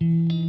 Thank you.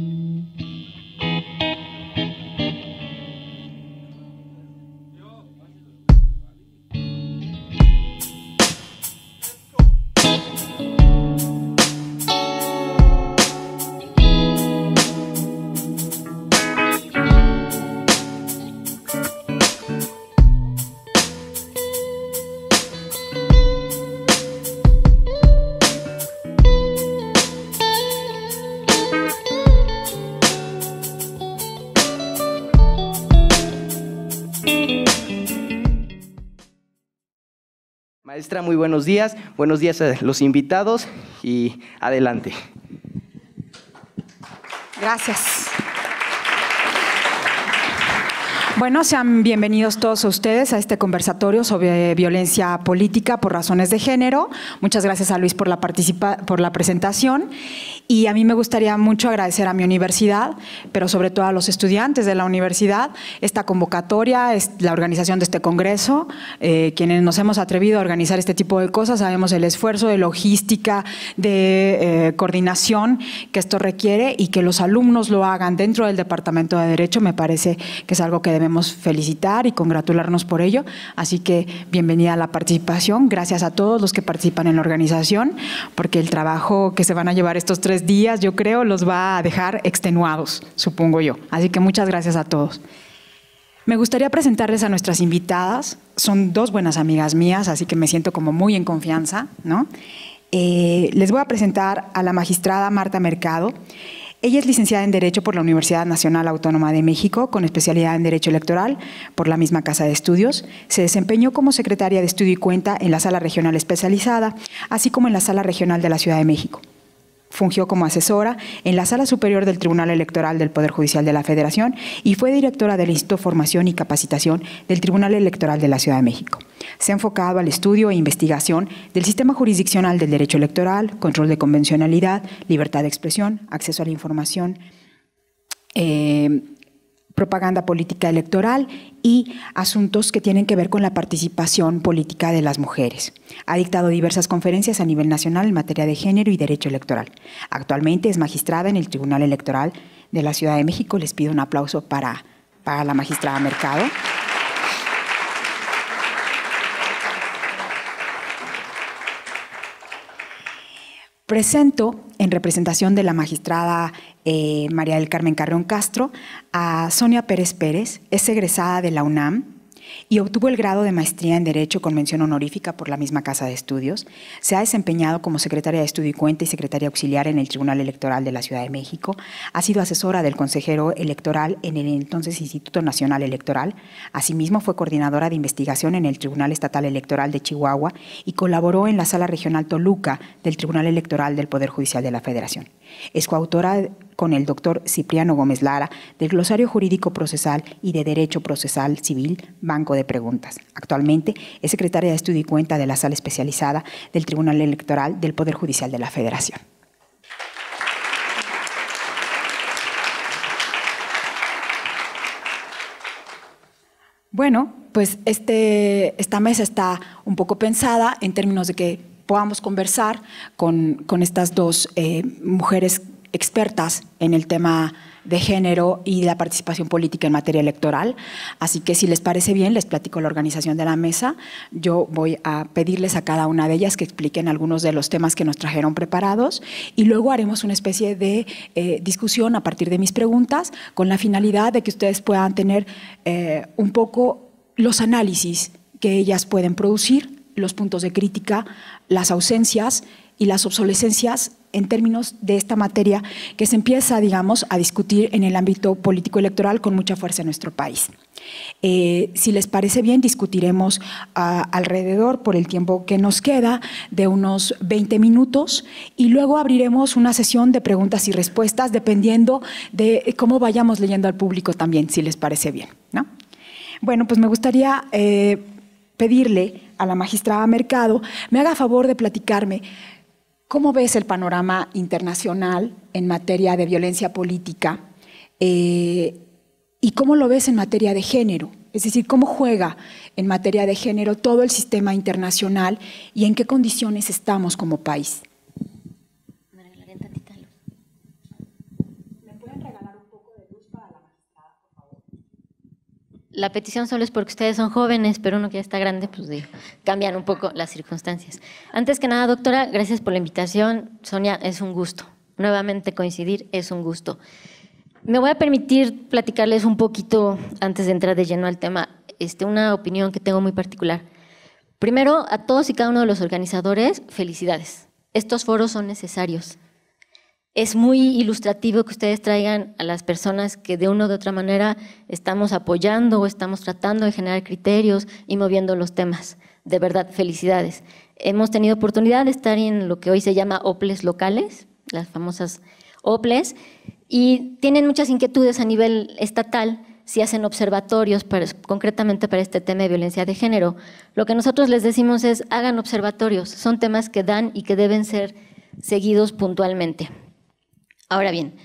muy buenos días. Buenos días a los invitados y adelante. Gracias. Bueno, sean bienvenidos todos ustedes a este conversatorio sobre violencia política por razones de género. Muchas gracias a Luis por la, participa por la presentación. Y a mí me gustaría mucho agradecer a mi universidad, pero sobre todo a los estudiantes de la universidad, esta convocatoria, la organización de este congreso. Eh, quienes nos hemos atrevido a organizar este tipo de cosas sabemos el esfuerzo de logística, de eh, coordinación que esto requiere y que los alumnos lo hagan dentro del Departamento de Derecho me parece que es algo que debemos felicitar y congratularnos por ello. Así que bienvenida a la participación. Gracias a todos los que participan en la organización, porque el trabajo que se van a llevar estos tres días, yo creo, los va a dejar extenuados, supongo yo. Así que muchas gracias a todos. Me gustaría presentarles a nuestras invitadas. Son dos buenas amigas mías, así que me siento como muy en confianza, ¿no? Eh, les voy a presentar a la magistrada Marta Mercado. Ella es licenciada en Derecho por la Universidad Nacional Autónoma de México, con especialidad en Derecho Electoral por la misma Casa de Estudios. Se desempeñó como secretaria de Estudio y Cuenta en la Sala Regional Especializada, así como en la Sala Regional de la Ciudad de México fungió como asesora en la Sala Superior del Tribunal Electoral del Poder Judicial de la Federación y fue directora del Instituto de Formación y Capacitación del Tribunal Electoral de la Ciudad de México. Se ha enfocado al estudio e investigación del sistema jurisdiccional del derecho electoral, control de convencionalidad, libertad de expresión, acceso a la información, eh, propaganda política electoral y asuntos que tienen que ver con la participación política de las mujeres. Ha dictado diversas conferencias a nivel nacional en materia de género y derecho electoral. Actualmente es magistrada en el Tribunal Electoral de la Ciudad de México. Les pido un aplauso para, la magistrada Mercado. Presento en representación de la magistrada eh, María del Carmen Carrión Castro, a Sonia Pérez Pérez, es egresada de la UNAM y obtuvo el grado de maestría en Derecho con mención honorífica por la misma Casa de Estudios. Se ha desempeñado como secretaria de Estudio y Cuenta y secretaria auxiliar en el Tribunal Electoral de la Ciudad de México. Ha sido asesora del consejero electoral en el entonces Instituto Nacional Electoral. Asimismo, fue coordinadora de investigación en el Tribunal Estatal Electoral de Chihuahua y colaboró en la Sala Regional Toluca del Tribunal Electoral del Poder Judicial de la Federación. Es coautora con el doctor Cipriano Gómez Lara del Glosario Jurídico Procesal y de Derecho Procesal Civil, Banco de Preguntas. Actualmente es secretaria de Estudio y Cuenta de la Sala Especializada del Tribunal Electoral del Poder Judicial de la Federación. Bueno, pues este, esta mesa está un poco pensada en términos de que podamos conversar con, estas dos eh, mujeres expertas en el tema de género y la participación política en materia electoral. Así que si les parece bien, les platico la organización de la mesa. Yo voy a pedirles a cada una de ellas que expliquen algunos de los temas que nos trajeron preparados y luego haremos una especie de eh, discusión a partir de mis preguntas con la finalidad de que ustedes puedan tener eh, un poco los análisis que ellas pueden producir los puntos de crítica, las ausencias y las obsolescencias en términos de esta materia que se empieza, digamos, a discutir en el ámbito político-electoral con mucha fuerza en nuestro país. Eh, si les parece bien, discutiremos ah, alrededor, por el tiempo que nos queda, de unos 20 minutos y luego abriremos una sesión de preguntas y respuestas dependiendo de cómo vayamos leyendo al público también, si les parece bien. Bueno, pues me gustaría eh, pedirle a la magistrada Mercado, me haga favor de platicarme cómo ves el panorama internacional en materia de violencia política eh, y cómo lo ves en materia de género. Es decir, cómo juega en materia de género todo el sistema internacional y en qué condiciones estamos como país. la petición solo es porque ustedes son jóvenes, pero uno que ya está grande, pues cambian un poco las circunstancias. Antes que nada, doctora, gracias por la invitación. Sonia, es un gusto. Nuevamente coincidir es un gusto. Me voy a permitir platicarles un poquito, antes de entrar de lleno al tema, este, una opinión que tengo muy particular. Primero, a todos y cada uno de los organizadores, felicidades. Estos foros son necesarios. Es muy ilustrativo que ustedes traigan a las personas que de una u otra manera estamos apoyando o estamos tratando de generar criterios y moviendo los temas. De verdad, felicidades. Hemos tenido oportunidad de estar en lo que hoy se llama OPLES locales, las famosas OPLES, y tienen muchas inquietudes a nivel estatal si hacen observatorios concretamente para este tema de violencia de género. Lo que nosotros les decimos es hagan observatorios, son temas que dan y que deben ser seguidos puntualmente. Ahora bien,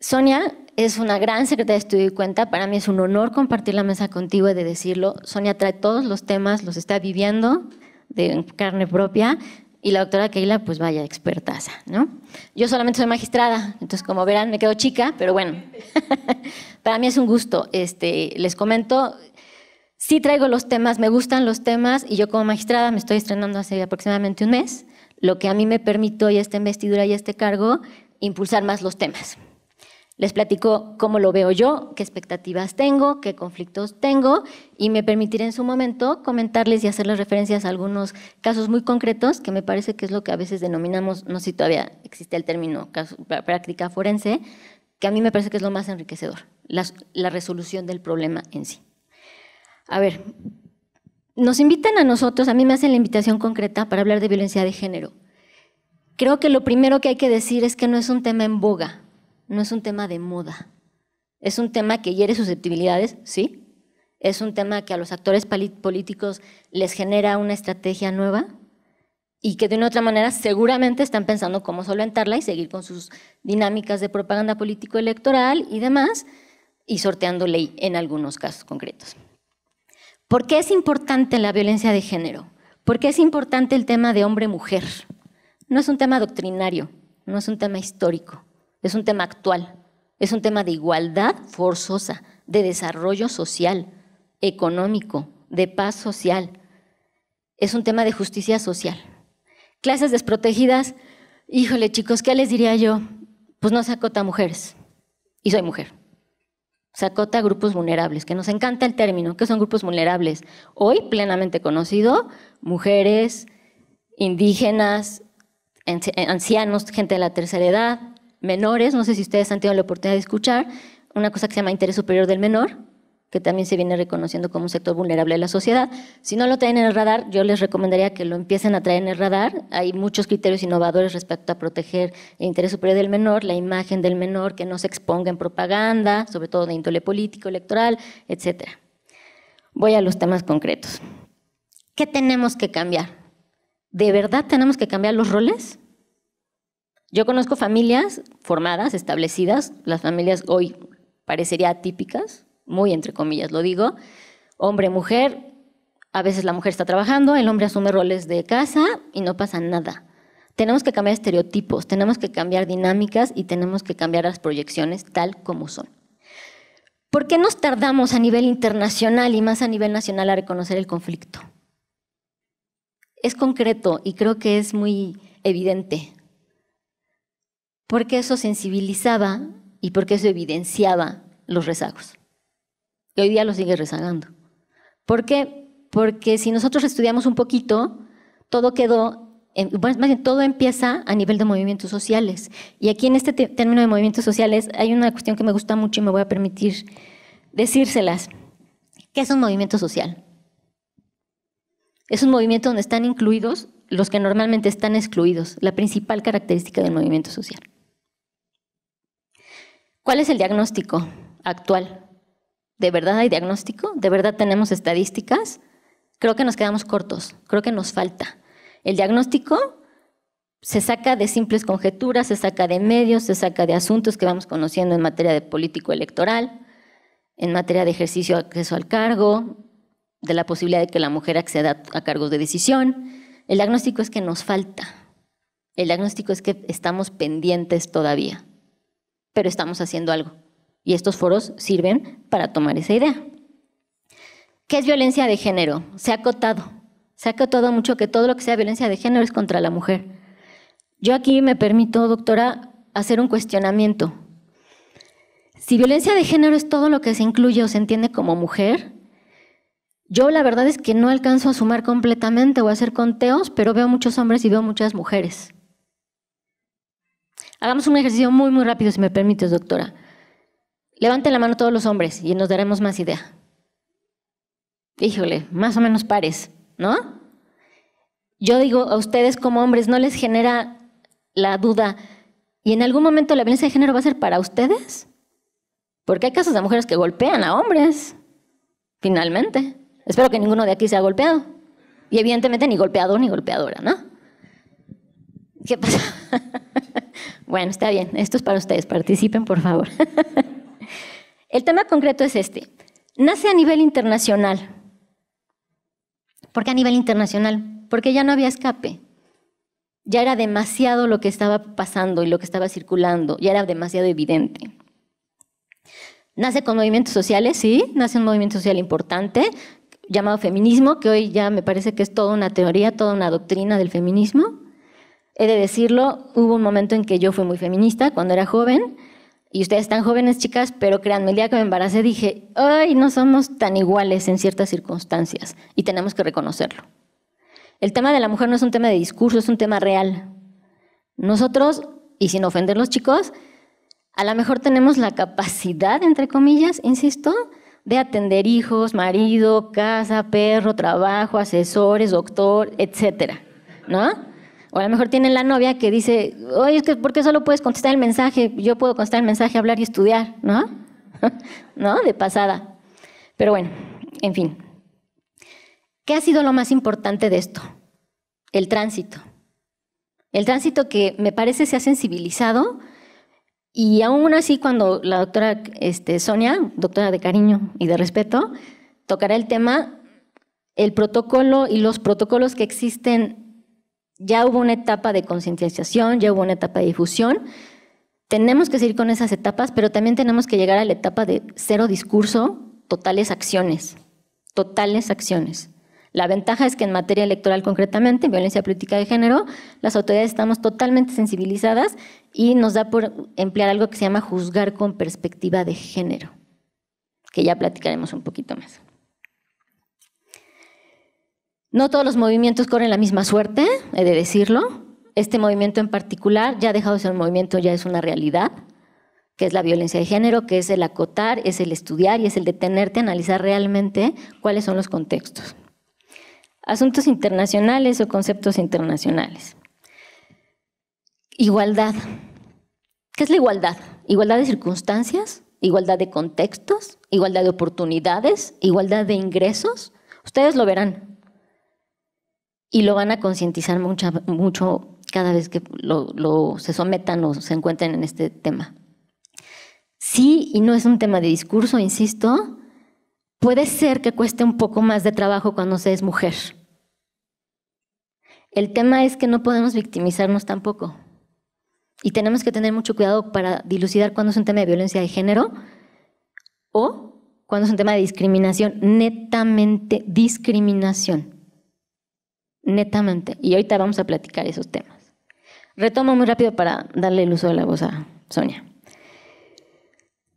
Sonia es una gran secretaria de estudio y cuenta. Para mí es un honor compartir la mesa contigo y de decirlo. Sonia trae todos los temas, los está viviendo de carne propia. Y la doctora Keila, pues vaya, expertaza, ¿no? Yo solamente soy magistrada, entonces como verán me quedo chica, pero bueno, para mí es un gusto. Este, les comento, sí traigo los temas, me gustan los temas, y yo como magistrada me estoy estrenando hace aproximadamente un mes, lo que a mí me permitió y esta investidura y este cargo, impulsar más los temas. Les platico cómo lo veo yo, qué expectativas tengo, qué conflictos tengo y me permitiré en su momento comentarles y hacerles referencias a algunos casos muy concretos que me parece que es lo que a veces denominamos, no sé si todavía existe el término práctica forense, que a mí me parece que es lo más enriquecedor, la, la resolución del problema en sí. A ver, nos invitan a nosotros, a mí me hacen la invitación concreta para hablar de violencia de género. Creo que lo primero que hay que decir es que no es un tema en boga, no es un tema de moda. Es un tema que hiere susceptibilidades, sí. Es un tema que a los actores políticos les genera una estrategia nueva y que de una otra manera seguramente están pensando cómo solventarla y seguir con sus dinámicas de propaganda político-electoral y demás, y sorteando ley en algunos casos concretos. ¿Por qué es importante la violencia de género? ¿Por qué es importante el tema de hombre-mujer? No es un tema doctrinario, no es un tema histórico, es un tema actual, es un tema de igualdad forzosa, de desarrollo social, económico, de paz social. Es un tema de justicia social. Clases desprotegidas, híjole chicos, ¿qué les diría yo? Pues no se acota a mujeres, y soy mujer. Se acota a grupos vulnerables, que nos encanta el término, que son grupos vulnerables? Hoy plenamente conocido, mujeres, indígenas, eh, ancianos, gente de la tercera edad, menores, no sé si ustedes han tenido la oportunidad de escuchar, una cosa que se llama interés superior del menor, que también se viene reconociendo como un sector vulnerable de la sociedad. Si no lo traen en el radar, yo les recomendaría que lo empiecen a traer en el radar. Hay muchos criterios innovadores respecto a proteger el interés superior del menor, la imagen del menor, que no se exponga en propaganda, sobre todo de índole político, electoral, etc. Voy a los temas concretos. ¿Qué tenemos que cambiar? ¿de verdad tenemos que cambiar los roles? Yo conozco familias formadas, establecidas, las familias hoy parecería atípicas, muy entre comillas lo digo, hombre, mujer, a veces la mujer está trabajando, el hombre asume roles de casa y no pasa nada. Tenemos que cambiar estereotipos, tenemos que cambiar dinámicas y tenemos que cambiar las proyecciones tal como son. ¿Por qué nos tardamos a nivel internacional y más a nivel nacional a reconocer el conflicto? es concreto y creo que es muy evidente. Porque eso sensibilizaba y porque eso evidenciaba los rezagos. Y hoy día lo sigue rezagando. ¿Por qué? Porque si nosotros estudiamos un poquito, todo quedó, más bien todo empieza a nivel de movimientos sociales. Y aquí en este término de movimientos sociales hay una cuestión que me gusta mucho y me voy a permitir decírselas. ¿Qué es un movimiento social? Es un movimiento donde están incluidos los que normalmente están excluidos, la principal característica del movimiento social. ¿Cuál es el diagnóstico actual? ¿De verdad hay diagnóstico? ¿De verdad tenemos estadísticas? Creo que nos quedamos cortos, creo que nos falta. El diagnóstico se saca de simples conjeturas, se saca de medios, se saca de asuntos que vamos conociendo en materia de político electoral, en materia de ejercicio acceso al cargo, de la posibilidad de que la mujer acceda a cargos de decisión. El diagnóstico es que nos falta. El diagnóstico es que estamos pendientes todavía, pero estamos haciendo algo. Y estos foros sirven para tomar esa idea. ¿Qué es violencia de género? Se ha acotado. Se ha acotado mucho que todo lo que sea violencia de género es contra la mujer. Yo aquí me permito, doctora, hacer un cuestionamiento. Si violencia de género es todo lo que se incluye o se entiende como mujer, yo la verdad es que no alcanzo a sumar completamente o a hacer conteos, pero veo muchos hombres y veo muchas mujeres. Hagamos un ejercicio muy, muy rápido, si me permites, doctora. Levanten la mano todos los hombres y nos daremos más idea. Híjole, más o menos pares, ¿no? Yo digo, a ustedes como hombres, ¿no les genera la duda? ¿Y en algún momento la violencia de género va a ser para ustedes? Porque hay casos de mujeres que golpean a hombres, finalmente. Espero que ninguno de aquí se ha golpeado. Y evidentemente ni golpeador ni golpeadora, ¿no? ¿Qué pasa? bueno, está bien, esto es para ustedes, participen por favor. El tema concreto es este. Nace a nivel internacional. ¿Por qué a nivel internacional? Porque ya no había escape. Ya era demasiado lo que estaba pasando y lo que estaba circulando, ya era demasiado evidente. Nace con movimientos sociales, sí, nace un movimiento social importante, llamado feminismo, que hoy ya me parece que es toda una teoría, toda una doctrina del feminismo. He de decirlo, hubo un momento en que yo fui muy feminista cuando era joven, y ustedes están jóvenes, chicas, pero créanme, el día que me embaracé dije, ay, no somos tan iguales en ciertas circunstancias, y tenemos que reconocerlo. El tema de la mujer no es un tema de discurso, es un tema real. Nosotros, y sin ofender los chicos, a lo mejor tenemos la capacidad, entre comillas, insisto, de atender hijos, marido, casa, perro, trabajo, asesores, doctor, etcétera, ¿no? O a lo mejor tienen la novia que dice, oye, es que ¿por qué solo puedes contestar el mensaje? Yo puedo contestar el mensaje, hablar y estudiar, ¿no? ¿No? De pasada. Pero bueno, en fin. ¿Qué ha sido lo más importante de esto? El tránsito. El tránsito que me parece se ha sensibilizado, y aún así, cuando la doctora este, Sonia, doctora de cariño y de respeto, tocará el tema, el protocolo y los protocolos que existen, ya hubo una etapa de concienciación, ya hubo una etapa de difusión. Tenemos que seguir con esas etapas, pero también tenemos que llegar a la etapa de cero discurso, totales acciones, totales acciones. La ventaja es que en materia electoral concretamente, en violencia política de género, las autoridades estamos totalmente sensibilizadas y nos da por emplear algo que se llama juzgar con perspectiva de género, que ya platicaremos un poquito más. No todos los movimientos corren la misma suerte, he de decirlo. Este movimiento en particular ya ha dejado de ser un movimiento, ya es una realidad, que es la violencia de género, que es el acotar, es el estudiar y es el detenerte analizar realmente cuáles son los contextos asuntos internacionales o conceptos internacionales. Igualdad. ¿Qué es la igualdad? Igualdad de circunstancias, igualdad de contextos, igualdad de oportunidades, igualdad de ingresos. Ustedes lo verán. Y lo van a concientizar mucho, cada vez que se sometan o se encuentren en este tema. Sí, y no es un tema de discurso, insisto, puede ser que cueste un poco más de trabajo cuando se es mujer. El tema es que no podemos victimizarnos tampoco. Y tenemos que tener mucho cuidado para dilucidar cuando es un tema de violencia de género o cuando es un tema de discriminación, netamente discriminación. Netamente. Y ahorita vamos a platicar esos temas. Retomo muy rápido para darle el uso de la voz a Sonia.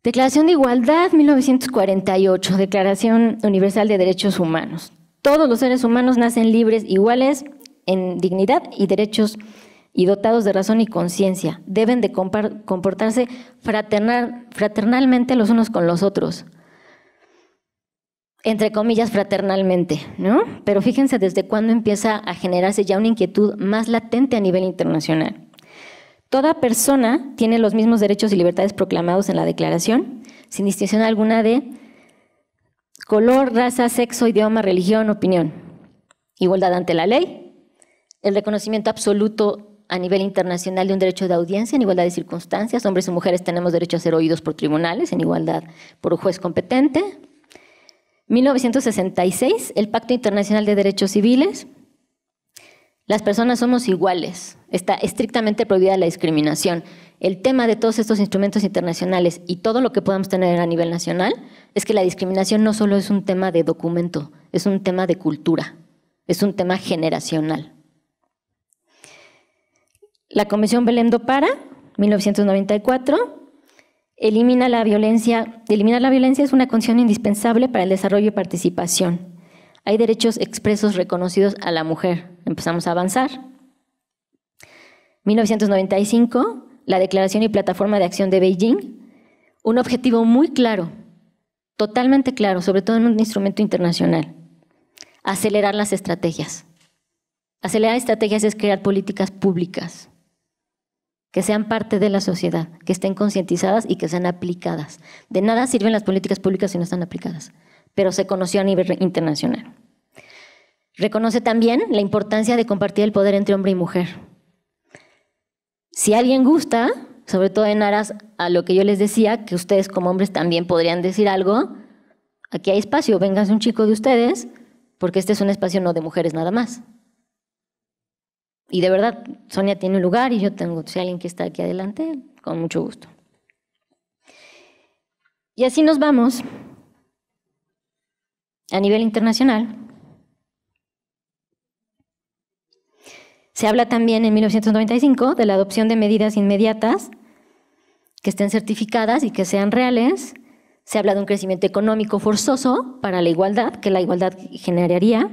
Declaración de Igualdad 1948, Declaración Universal de Derechos Humanos. Todos los seres humanos nacen libres, iguales en dignidad y derechos y dotados de razón y conciencia. Deben de comportarse fraternalmente los unos con los otros. Entre comillas, fraternalmente, ¿no? Pero fíjense desde cuándo empieza a generarse ya una inquietud más latente a nivel internacional. Toda persona tiene los mismos derechos y libertades proclamados en la Declaración, sin distinción alguna de color, raza, sexo, idioma, religión, opinión. Igualdad ante la ley, el reconocimiento absoluto a nivel internacional de un derecho de audiencia en igualdad de circunstancias. Hombres y mujeres tenemos derecho a ser oídos por tribunales en igualdad por un juez competente. 1966, el Pacto Internacional de Derechos Civiles, las personas somos iguales. Está estrictamente prohibida la discriminación. El tema de todos estos instrumentos internacionales y todo lo que podamos tener a nivel nacional es que la discriminación no solo es un tema de documento, es un tema de cultura, es un tema generacional. La Convención Belém Para, 1994, elimina la violencia. Eliminar la violencia es una condición indispensable para el desarrollo y participación hay derechos expresos reconocidos a la mujer. Empezamos a avanzar. 1995, la Declaración y Plataforma de Acción de Beijing, un objetivo muy claro, totalmente claro, sobre todo en un instrumento internacional, acelerar las estrategias. Acelerar estrategias es crear políticas públicas que sean parte de la sociedad, que estén concientizadas y que sean aplicadas. De nada sirven las políticas públicas si no están aplicadas pero se conoció a nivel internacional. Reconoce también la importancia de compartir el poder entre hombre y mujer. Si alguien gusta, sobre todo en aras a lo que yo les decía, que ustedes como hombres también podrían decir algo, aquí hay espacio, vénganse un chico de ustedes, porque este es un espacio no de mujeres nada más. Y de verdad, Sonia tiene un lugar y yo tengo, si alguien que está aquí adelante, con mucho gusto. Y así nos vamos a nivel internacional. Se habla también en 1995 de la adopción de medidas inmediatas que estén certificadas y que sean reales. Se habla de un crecimiento económico forzoso para la igualdad, que la igualdad generaría.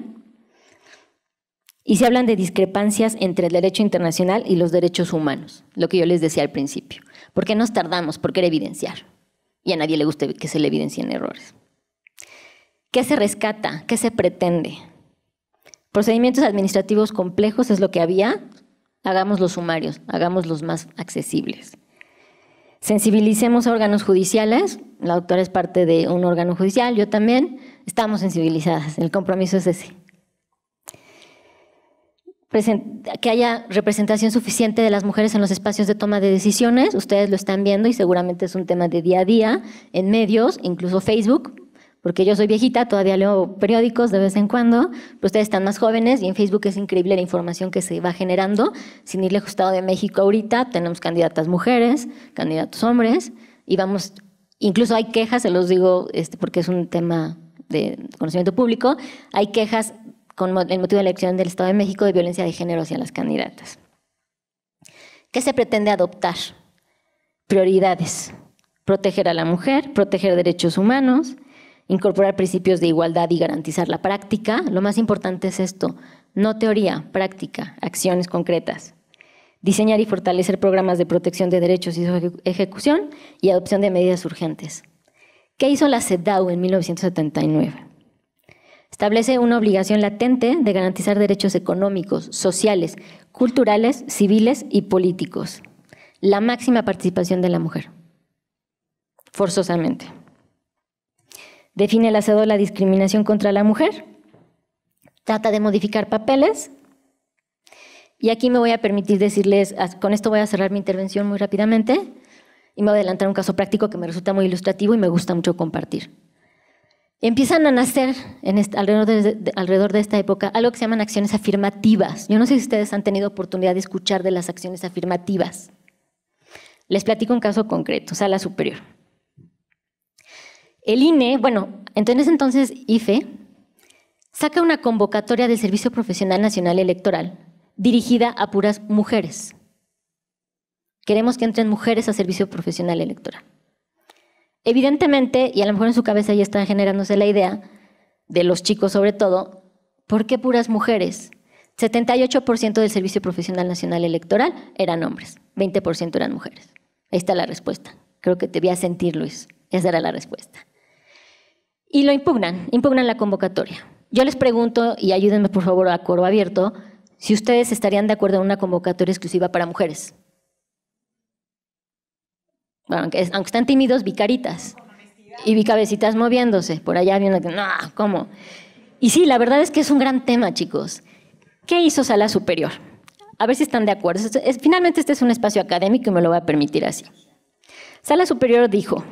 Y se hablan de discrepancias entre el derecho internacional y los derechos humanos, lo que yo les decía al principio. ¿Por qué nos tardamos? porque era evidenciar? Y a nadie le gusta que se le evidencien errores. ¿Qué se rescata? ¿Qué se pretende? Procedimientos administrativos complejos es lo que había. Hagamos los sumarios, hagamos los más accesibles. Sensibilicemos a órganos judiciales. La doctora es parte de un órgano judicial, yo también. Estamos sensibilizadas, el compromiso es ese. Que haya representación suficiente de las mujeres en los espacios de toma de decisiones. Ustedes lo están viendo y seguramente es un tema de día a día en medios, incluso Facebook, porque yo soy viejita, todavía leo periódicos de vez en cuando, pero ustedes están más jóvenes y en Facebook es increíble la información que se va generando. Sin irle Estado de México ahorita, tenemos candidatas mujeres, candidatos hombres, y vamos, incluso hay quejas, se los digo este, porque es un tema de conocimiento público, hay quejas con el motivo de la elección del Estado de México de violencia de género hacia las candidatas. ¿Qué se pretende adoptar? Prioridades. Proteger a la mujer, proteger derechos humanos, incorporar principios de igualdad y garantizar la práctica, lo más importante es esto, no teoría, práctica, acciones concretas. Diseñar y fortalecer programas de protección de derechos y su ejecución y adopción de medidas urgentes. ¿Qué hizo la CEDAW en 1979? Establece una obligación latente de garantizar derechos económicos, sociales, culturales, civiles y políticos. La máxima participación de la mujer. Forzosamente. Define el aseo la discriminación contra la mujer. Trata de modificar papeles. Y aquí me voy a permitir decirles, con esto voy a cerrar mi intervención muy rápidamente y me voy a adelantar un caso práctico que me resulta muy ilustrativo y me gusta mucho compartir. Empiezan a nacer alrededor, alrededor, de, esta época algo que se llaman acciones afirmativas. Yo no sé si ustedes han tenido oportunidad de escuchar de las acciones afirmativas. Les platico un caso concreto, sala superior el INE, bueno, entonces entonces IFE, saca una convocatoria del Servicio Profesional Nacional Electoral dirigida a puras mujeres. Queremos que entren mujeres a servicio profesional electoral. Evidentemente, y a lo mejor en su cabeza ya está generándose la idea, de los chicos sobre todo, ¿por qué puras mujeres? 78% del Servicio Profesional Nacional Electoral eran hombres, 20% eran mujeres. Ahí está la respuesta. Creo que te voy a sentir, Luis. Esa era la respuesta. Y lo impugnan, impugnan la convocatoria. Yo les pregunto, y ayúdenme por favor a coro abierto, si ustedes estarían de acuerdo en una convocatoria exclusiva para mujeres. aunque, están tímidos, bicaritas Y bicabecitas moviéndose. Por allá viendo que, no, ¿cómo? Y sí, la verdad es que es un gran tema, chicos. ¿Qué hizo Sala Superior? A ver si están de acuerdo. Finalmente este es un espacio académico y me lo voy a permitir así. Sala Superior dijo,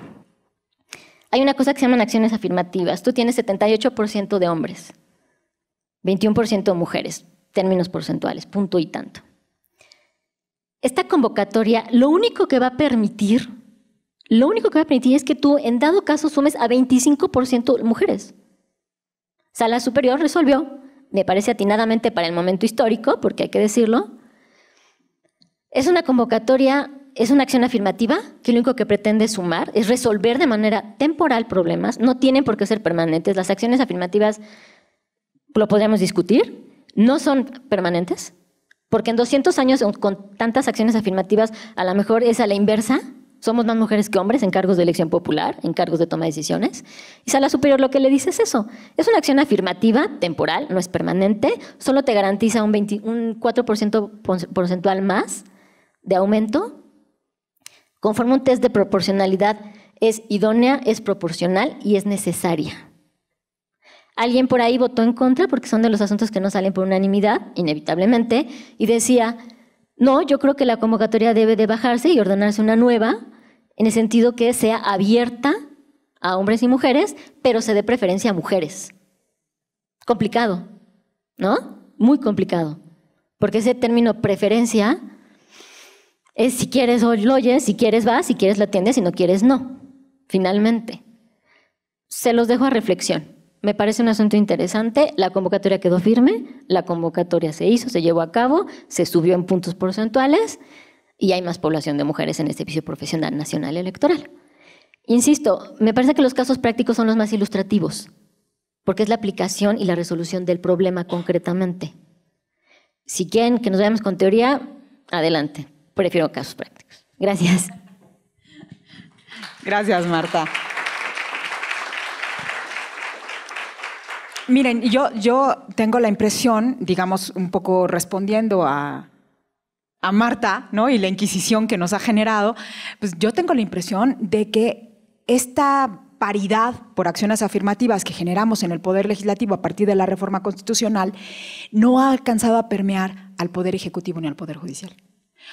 hay una cosa que se llaman acciones afirmativas. Tú tienes 78% de hombres, 21% de mujeres, términos porcentuales, punto y tanto. Esta convocatoria lo único que va a permitir, lo único que va a permitir es que tú en dado caso sumes a 25% mujeres. Sala Superior resolvió, me parece atinadamente para el momento histórico, porque hay que decirlo, es una convocatoria es una acción afirmativa que lo único que pretende sumar es resolver de manera temporal problemas, no tienen por qué ser permanentes. Las acciones afirmativas, lo podríamos discutir, no son permanentes, porque en 200 años con tantas acciones afirmativas, a lo mejor es a la inversa, somos más mujeres que hombres en cargos de elección popular, en cargos de toma de decisiones. Y Sala Superior lo que le dice es eso. Es una acción afirmativa, temporal, no es permanente, solo te garantiza un, 4% porcentual más de aumento Conforme un test de proporcionalidad es idónea, es proporcional y es necesaria. Alguien por ahí votó en contra porque son de los asuntos que no salen por unanimidad, inevitablemente, y decía, no, yo creo que la convocatoria debe de bajarse y ordenarse una nueva, en el sentido que sea abierta a hombres y mujeres, pero se dé preferencia a mujeres. Complicado, ¿no? Muy complicado, porque ese término preferencia es si quieres lo oyes, si quieres va, si quieres la atiendes, si no quieres no. Finalmente. Se los dejo a reflexión. Me parece un asunto interesante. La convocatoria quedó firme, la convocatoria se hizo, se llevó a cabo, se subió en puntos porcentuales y hay más población de mujeres en este Servicio Profesional Nacional Electoral. Insisto, me parece que los casos prácticos son los más ilustrativos, porque es la aplicación y la resolución del problema concretamente. Si quieren que nos vayamos con teoría, adelante prefiero casos prácticos. Gracias. Gracias, Marta. Miren, yo, yo tengo la impresión, digamos, un poco respondiendo a, a Marta, ¿no? Y la Inquisición que nos ha generado, pues yo tengo la impresión de que esta paridad por acciones afirmativas que generamos en el Poder Legislativo a partir de la reforma constitucional no ha alcanzado a permear al Poder Ejecutivo ni al Poder Judicial.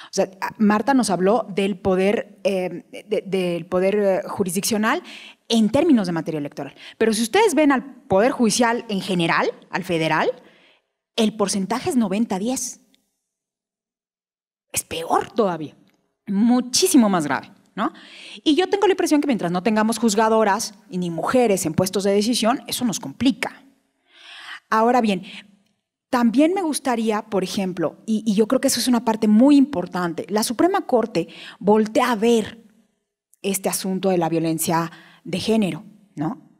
O sea, ah, Marta nos habló del poder, em, del poder eh, jurisdiccional en términos de materia electoral. Pero si ustedes ven al Poder Judicial en general, al federal, el porcentaje es 90-10. Es peor todavía, muchísimo más grave. ¿No? Y yo tengo la impresión que mientras no tengamos juzgadoras ni mujeres en puestos de decisión, eso nos complica. Ahora bien, también me gustaría, por ejemplo, y, yo creo que eso es una parte muy importante, la Suprema Corte voltea a ver este asunto de la violencia de género, ¿no?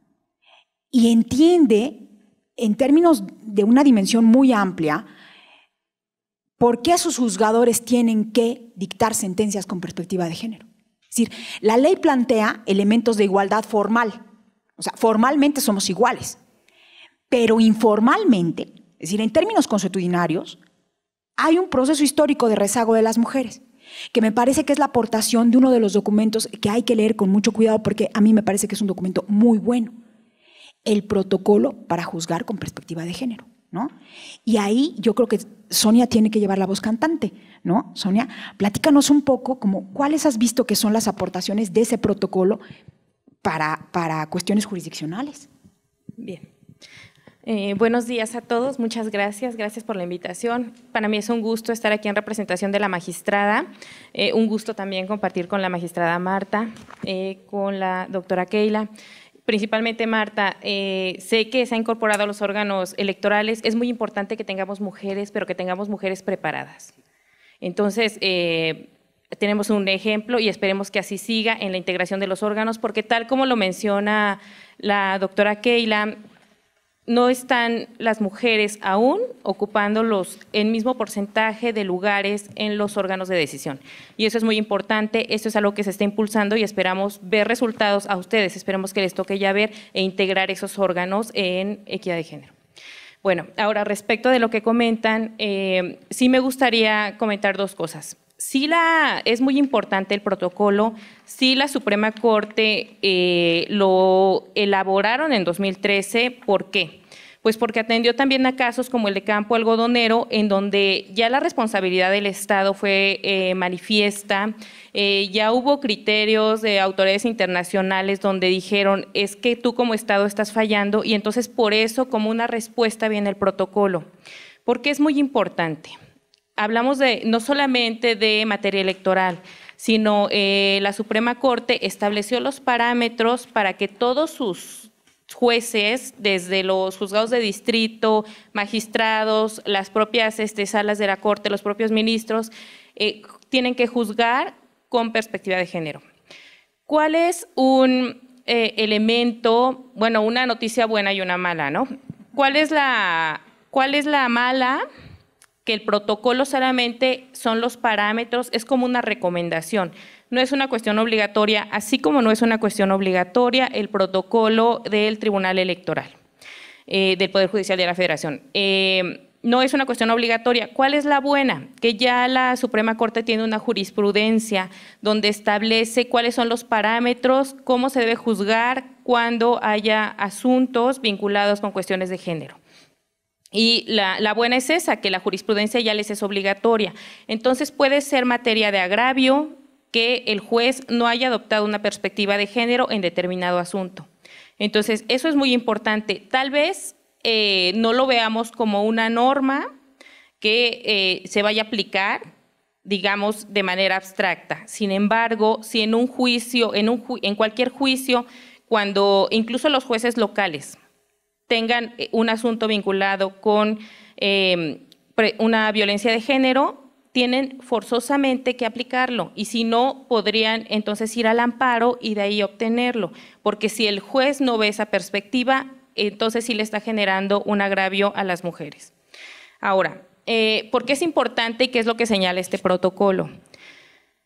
Y entiende, en términos de una dimensión muy amplia, por qué sus juzgadores tienen que dictar sentencias con perspectiva de género. Es decir, la ley plantea elementos de igualdad formal, o sea, formalmente somos iguales, pero informalmente es decir, en términos consuetudinarios, hay un proceso histórico de rezago de las mujeres, que me parece que es la aportación de uno de los documentos que hay que leer con mucho cuidado porque a mí me parece que es un documento muy bueno, el protocolo para juzgar con perspectiva de género. ¿No? Y ahí yo creo que Sonia tiene que llevar la voz cantante, ¿no? Sonia, platícanos un poco como cuáles has visto que son las aportaciones de ese protocolo para, para cuestiones jurisdiccionales. Bien. Eh, buenos días a todos, muchas gracias, gracias por la invitación. Para mí es un gusto estar aquí en representación de la magistrada, eh, un gusto también compartir con la magistrada Marta, eh, con la doctora Keila. Principalmente, Marta, sé que se ha incorporado a los órganos electorales, es muy importante que tengamos mujeres, pero que tengamos mujeres preparadas. Entonces, tenemos un ejemplo y esperemos que así siga en la integración de los órganos, porque tal como lo menciona la doctora Keila, no están las mujeres aún ocupando el mismo porcentaje de lugares en los órganos de decisión. Y eso es muy importante, eso es algo que se está impulsando y esperamos ver resultados a ustedes, esperamos que les toque ya ver e integrar esos órganos en equidad de género. Bueno, ahora respecto de lo que comentan, eh, sí me gustaría comentar dos cosas sí la, es muy importante el protocolo, sí la Suprema Corte eh, lo elaboraron en 2013, ¿por qué? Pues porque atendió también a casos como el de Campo Algodonero, en donde ya la responsabilidad del Estado fue eh, manifiesta, eh, ya hubo criterios de autoridades internacionales donde dijeron, es que tú como Estado estás fallando, y entonces por eso como una respuesta viene el protocolo, porque es muy importante hablamos de no solamente de materia electoral, sino eh, la Suprema Corte estableció los parámetros para que todos sus jueces, desde los juzgados de distrito, magistrados, las propias este, salas de la Corte, los propios ministros, eh, tienen que juzgar con perspectiva de género. ¿Cuál es un eh, elemento, bueno, una noticia buena y una mala, ¿no? ¿Cuál es la, cuál es la mala? que el protocolo solamente son los parámetros, es como una recomendación, no es una cuestión obligatoria, así como no es una cuestión obligatoria el protocolo del Tribunal Electoral, eh, del Poder Judicial de la Federación. Eh, no es una cuestión obligatoria. ¿Cuál es la buena? Que ya la Suprema Corte tiene una jurisprudencia donde establece cuáles son los parámetros, cómo se debe juzgar cuando haya asuntos vinculados con cuestiones de género. Y la, buena es esa, que la jurisprudencia ya les es obligatoria. Entonces puede ser materia de agravio que el juez no haya adoptado una perspectiva de género en determinado asunto. Entonces, eso es muy importante. Tal vez eh, no lo veamos como una norma que eh, se vaya a aplicar, digamos, de manera abstracta. Sin embargo, si en un juicio, en, un en cualquier juicio, cuando incluso los jueces locales tengan eh, un asunto vinculado con em, una violencia de género, tienen forzosamente que aplicarlo y si no, podrían entonces ir al amparo y de ahí obtenerlo, porque si el juez no ve esa perspectiva, entonces sí le está generando un agravio a las mujeres. Ahora, eh, ¿por qué es importante y qué es lo que señala este protocolo?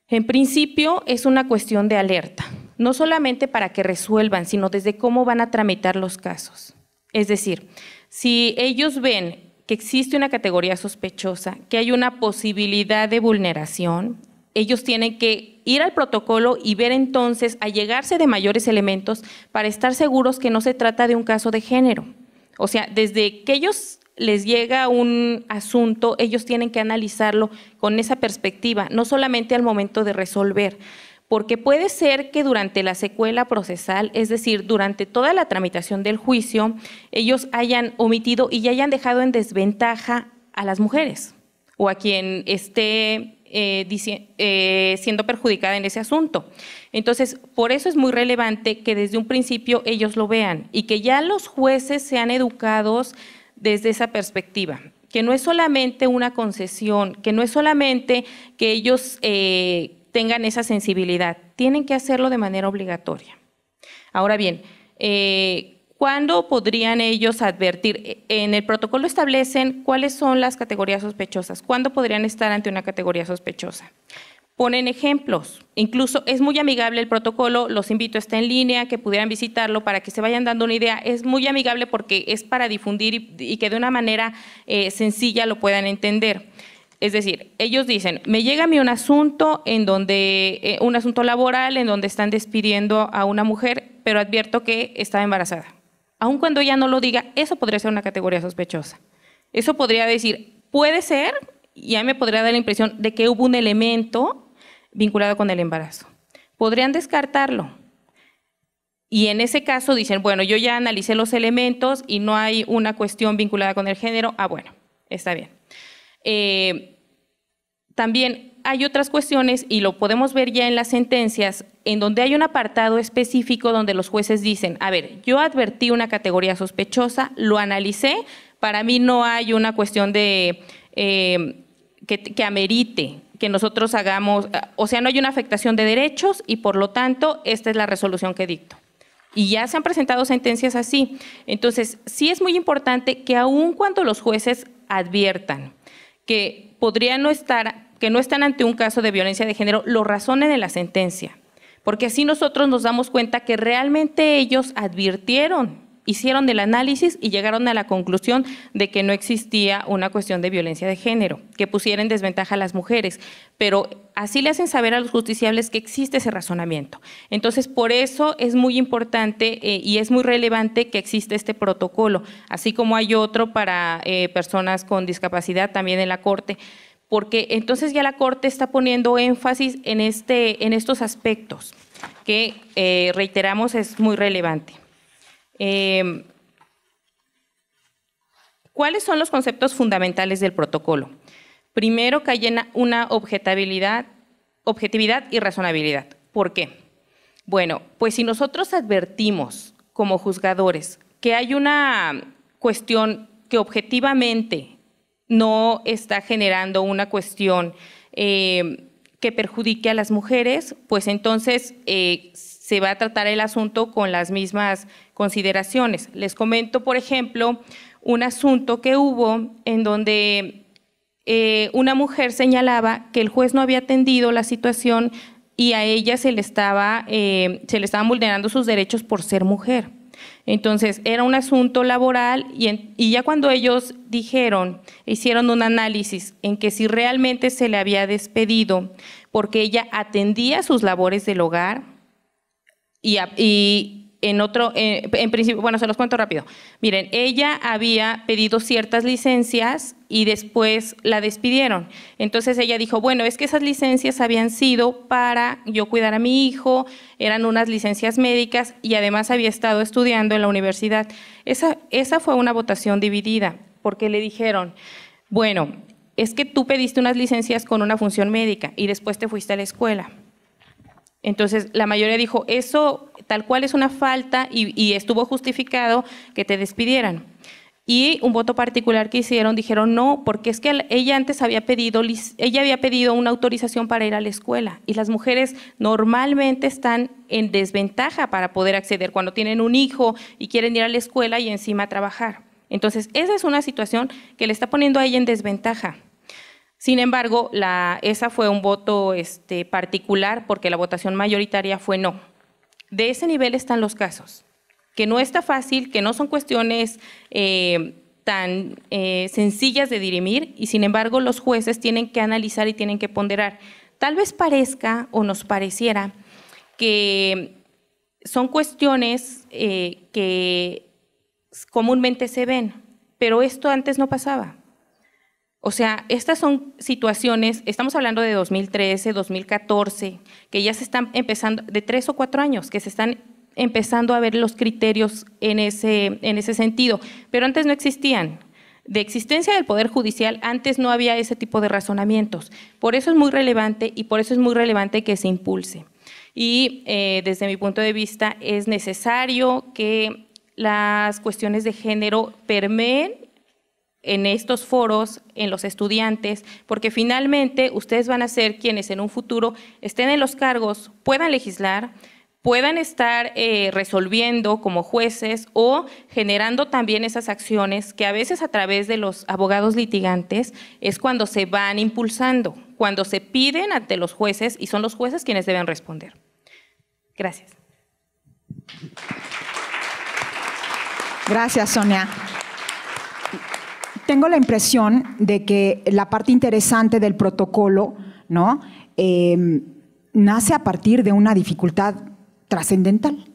En principio es una cuestión de alerta, no solamente para que resuelvan, sino desde cómo van a tramitar los casos. Es decir, si ellos ven que existe una categoría sospechosa, que hay una posibilidad de vulneración, ellos tienen que ir al protocolo y ver entonces, allegarse de mayores elementos para estar seguros que no se trata de un caso de género. O sea, desde que ellos les llega un asunto, ellos tienen que analizarlo con esa perspectiva, no solamente al momento de resolver porque puede ser que durante la secuela procesal, es decir, durante toda la tramitación del juicio, ellos hayan omitido y ya hayan dejado en desventaja a las mujeres o a quien esté eh, eh, siendo perjudicada en ese asunto. Entonces, por eso es muy relevante que desde un principio ellos lo vean y que ya los jueces sean educados desde esa perspectiva que no es solamente una concesión, que no es solamente que ellos eh, tengan esa sensibilidad. Tienen que hacerlo de manera obligatoria. Ahora bien, eh, ¿cuándo podrían ellos advertir? En el protocolo establecen cuáles son las categorías sospechosas. ¿Cuándo podrían estar ante una categoría sospechosa? Ponen ejemplos. Incluso es muy amigable el protocolo, los invito, está en línea, que pudieran visitarlo para que se vayan dando una idea. Es muy amigable porque es para difundir y, que de una manera eh, sencilla lo puedan entender. Es decir, ellos dicen, me llega a mí un asunto en donde, eh, un asunto laboral en donde están despidiendo a una mujer, pero advierto que está embarazada. Aun cuando ella no lo diga, eso podría ser una categoría sospechosa. Eso podría decir, puede ser, y ya me podría dar la impresión de que hubo un elemento vinculado con el embarazo. Podrían descartarlo. Y en ese caso dicen, bueno, yo ya analicé los elementos y no hay una cuestión vinculada con el género. Ah, bueno, está bien. Eh, también hay otras cuestiones, y lo podemos ver ya en las sentencias, en donde hay un apartado específico donde los jueces dicen, a ver, yo advertí una categoría sospechosa, lo analicé, para mí no hay una cuestión de eh, que, que amerite que nosotros hagamos, o sea, no hay una afectación de derechos y por lo tanto esta es la resolución que dicto. Y ya se han presentado sentencias así. Entonces, sí es muy importante que aun cuando los jueces adviertan, que podrían no estar, que no están ante un caso de violencia de género, lo razonen en la sentencia, porque así nosotros nos damos cuenta que realmente ellos advirtieron hicieron el análisis y llegaron a la conclusión de que no existía una cuestión de violencia de género, que pusiera en desventaja a las mujeres, pero así le hacen saber a los justiciables que existe ese razonamiento. Entonces, por eso es muy importante eh, y es muy relevante que existe este protocolo, así como hay otro para eh, personas con discapacidad también en la Corte porque entonces ya la Corte está poniendo énfasis en, este, en estos aspectos que eh, reiteramos es muy relevante. Em, ¿Cuáles son los conceptos fundamentales del protocolo? Primero, que hay una objetabilidad, objetividad y razonabilidad. ¿Por qué? Bueno, pues si nosotros advertimos como juzgadores que hay una cuestión que objetivamente no está generando una cuestión eh, que perjudique a las mujeres, pues entonces eh, se va a tratar el asunto con las mismas consideraciones. Les comento, por ejemplo, un asunto que hubo en donde eh, una mujer señalaba que el juez no había atendido la situación y a ella se le, estaba, eh, se le estaban vulnerando sus derechos por ser mujer. Entonces, era un asunto laboral y, ya cuando ellos dijeron, hicieron un análisis en que si realmente se le había despedido porque ella atendía sus labores del hogar y en otro, eh, en principio, bueno, se los cuento rápido. Miren, ella había pedido ciertas licencias y después la despidieron. Entonces ella dijo, bueno, es que esas licencias habían sido para yo cuidar a mi hijo, eran unas licencias médicas y además había estado estudiando en la universidad. Esa, esa fue una votación dividida, porque le dijeron, bueno, es que tú pediste unas licencias con una función médica y después te fuiste a la escuela. Entonces la mayoría dijo, eso tal cual es una falta y, estuvo justificado que te despidieran. Y un voto particular que hicieron dijeron no, porque es que ella antes había pedido, ella había pedido una autorización para ir a la escuela y las mujeres normalmente están en desventaja para poder acceder cuando tienen un hijo y quieren ir a la escuela y encima trabajar. Entonces, esa es una situación que le está poniendo a ella en desventaja. Sin embargo, la, esa fue un voto este, particular porque la votación mayoritaria fue no. De ese nivel están los casos, que no está fácil, que no son cuestiones eh, tan eh, sencillas de dirimir y sin embargo los jueces tienen que analizar y tienen que ponderar. Tal vez parezca o nos pareciera que son cuestiones eh, que comúnmente se ven, pero esto antes no pasaba. O sea, estas son situaciones, estamos hablando de 2013, 2014, que ya se están empezando, de tres o cuatro años, que se están empezando a ver los criterios en ese, en ese sentido, pero antes no existían. De existencia del Poder Judicial, antes no había ese tipo de razonamientos. Por eso es muy relevante y por eso es muy relevante que se impulse. Y eh, desde mi punto de vista es necesario que las cuestiones de género permeen en estos foros, en los estudiantes, porque finalmente ustedes van a ser quienes en un futuro estén en los cargos, puedan legislar, puedan estar eh, resolviendo como jueces o generando también esas acciones que a veces a través de los abogados litigantes es cuando se van impulsando, cuando se piden ante los jueces y son los jueces quienes deben responder. Gracias. Gracias, Sonia tengo la impresión de que la parte interesante del protocolo, ¿no? Em, nace a partir de una dificultad trascendental.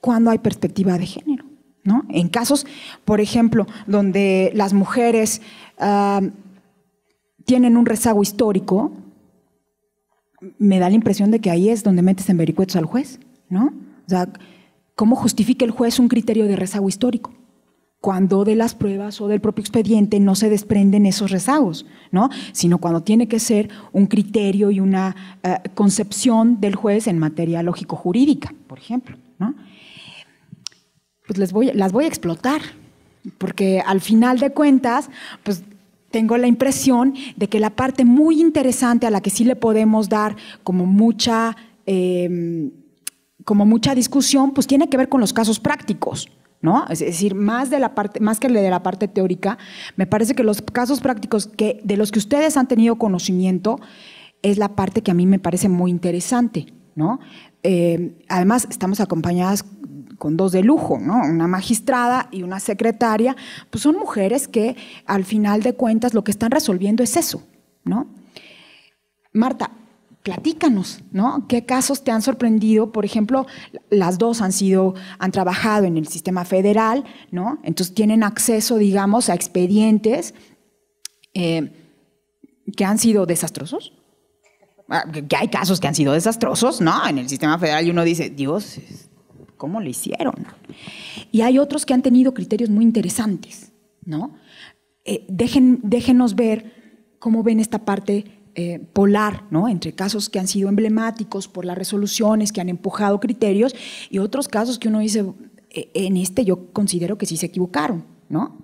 Cuando hay perspectiva de género, ¿no? En casos, por ejemplo, donde las mujeres tienen un rezago histórico, me da la impresión de que ahí es donde metes en vericuetos al juez, ¿no? O sea, ¿cómo justifica el juez un criterio de rezago histórico? cuando de las pruebas o del propio expediente no se desprenden esos rezagos, ¿no? sino cuando tiene que ser un criterio y una eh, concepción del juez en materia lógico-jurídica, por ejemplo. ¿no? Pues les voy, las voy a explotar, porque al final de cuentas, pues tengo la impresión de que la parte muy interesante a la que sí le podemos dar como mucha, em, como mucha discusión, pues tiene que ver con los casos prácticos. ¿no? Es decir, más, de la parte, más que de la parte teórica, me parece que los casos prácticos que, de los que ustedes han tenido conocimiento es la parte que a mí me parece muy interesante, ¿no? Eh, además, estamos acompañadas con dos de lujo, ¿no? Una magistrada y una secretaria, pues son mujeres que al final de cuentas lo que están resolviendo es eso, ¿no? Marta, platícanos, ¿no? ¿Qué casos te han sorprendido? Por ejemplo, las dos han sido, han trabajado en el sistema federal, ¿no? Entonces tienen acceso, digamos, a expedientes eh, que han sido desastrosos. Ah, que hay casos que han sido desastrosos, ¿no? En el sistema federal y uno dice, Dios, ¿cómo lo hicieron? Y hay otros que han tenido criterios muy interesantes, ¿no? Eh, déjenos ver cómo ven esta parte eh, polar, ¿no? entre casos que han sido emblemáticos por las resoluciones, que han empujado criterios, y otros casos que uno dice, e, en este yo considero que sí se equivocaron, ¿no?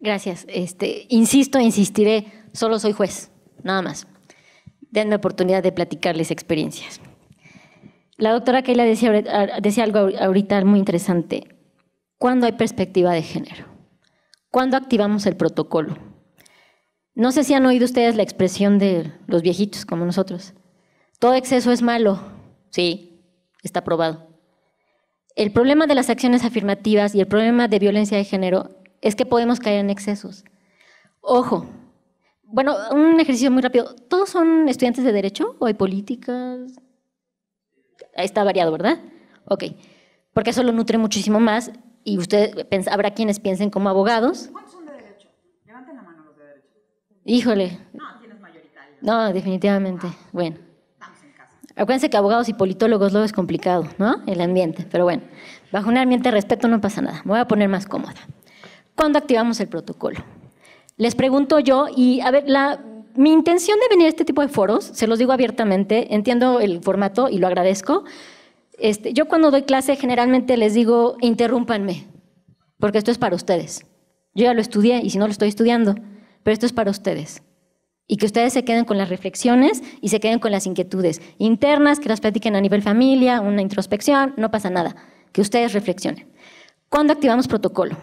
Gracias. Este, insisto, insistiré, solo soy juez, nada más. Denme la oportunidad de platicarles experiencias. La doctora Keila decía, ah, decía algo ahorita muy interesante. ¿Cuándo hay perspectiva de género? ¿Cuándo activamos el protocolo? No sé si han oído ustedes la expresión de los viejitos como nosotros. Todo exceso es malo. Sí, está probado. El problema de las acciones afirmativas y el problema de violencia de género es que podemos caer en excesos. Ojo. Bueno, un ejercicio muy rápido. ¿Todos son estudiantes de derecho o hay políticas? Ahí Está variado, ¿verdad? Ok. Porque eso lo nutre muchísimo más y usted habrá quienes piensen como abogados. Híjole. No, definitivamente. Ah. bueno. Acuérdense que abogados y politólogos luego es complicado, ¿no? El ambiente. Pero bueno, bajo un ambiente de respeto no pasa nada. Me voy a poner más cómoda. ¿Cuándo activamos el protocolo? Les pregunto yo, y a ver, la, mi intención de venir a este tipo de foros, se los digo abiertamente, entiendo el formato y lo agradezco. Este, yo cuando doy clase generalmente les digo, interrúmpanme, porque esto es para ustedes. Yo ya lo estudié y si no lo estoy estudiando pero esto es para ustedes. Y que ustedes se queden con las reflexiones y se queden con las inquietudes internas, que las platiquen a nivel familia, una introspección, no pasa nada, que ustedes reflexionen. ¿Cuándo activamos protocolo?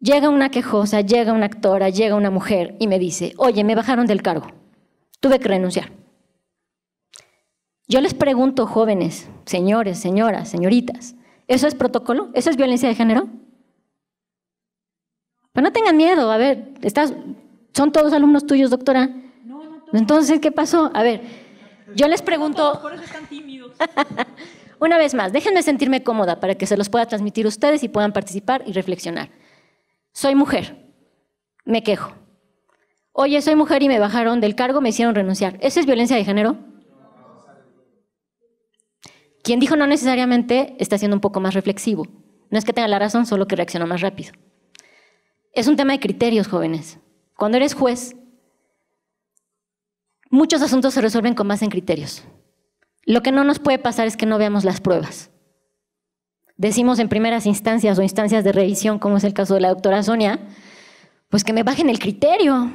Llega una quejosa, llega una actora, llega una mujer y me dice, oye, me bajaron del cargo, tuve que renunciar. Yo les pregunto, jóvenes, señores, señoras, señoritas, ¿eso es protocolo? ¿Eso es violencia de género? Pero no tengan miedo, a ver, estás, ¿Son todos alumnos tuyos, doctora? No, no Entonces, ¿qué pasó? A ver, yo les pregunto... por están tímidos. Una vez más, déjenme sentirme cómoda para que se los pueda transmitir ustedes y puedan participar y reflexionar. Soy mujer, me quejo. Oye, soy mujer y me bajaron del cargo, me hicieron renunciar. ¿Eso es violencia de género? Quien dijo no necesariamente está siendo un poco más reflexivo. No es que tenga la razón, solo que reaccionó más rápido. Es un tema de criterios, jóvenes. Cuando eres juez, muchos asuntos se resuelven con más en criterios. Lo que no nos puede pasar es que no veamos las pruebas. Decimos en primeras instancias o instancias de revisión, como es el caso de la doctora Sonia, pues que me bajen el criterio,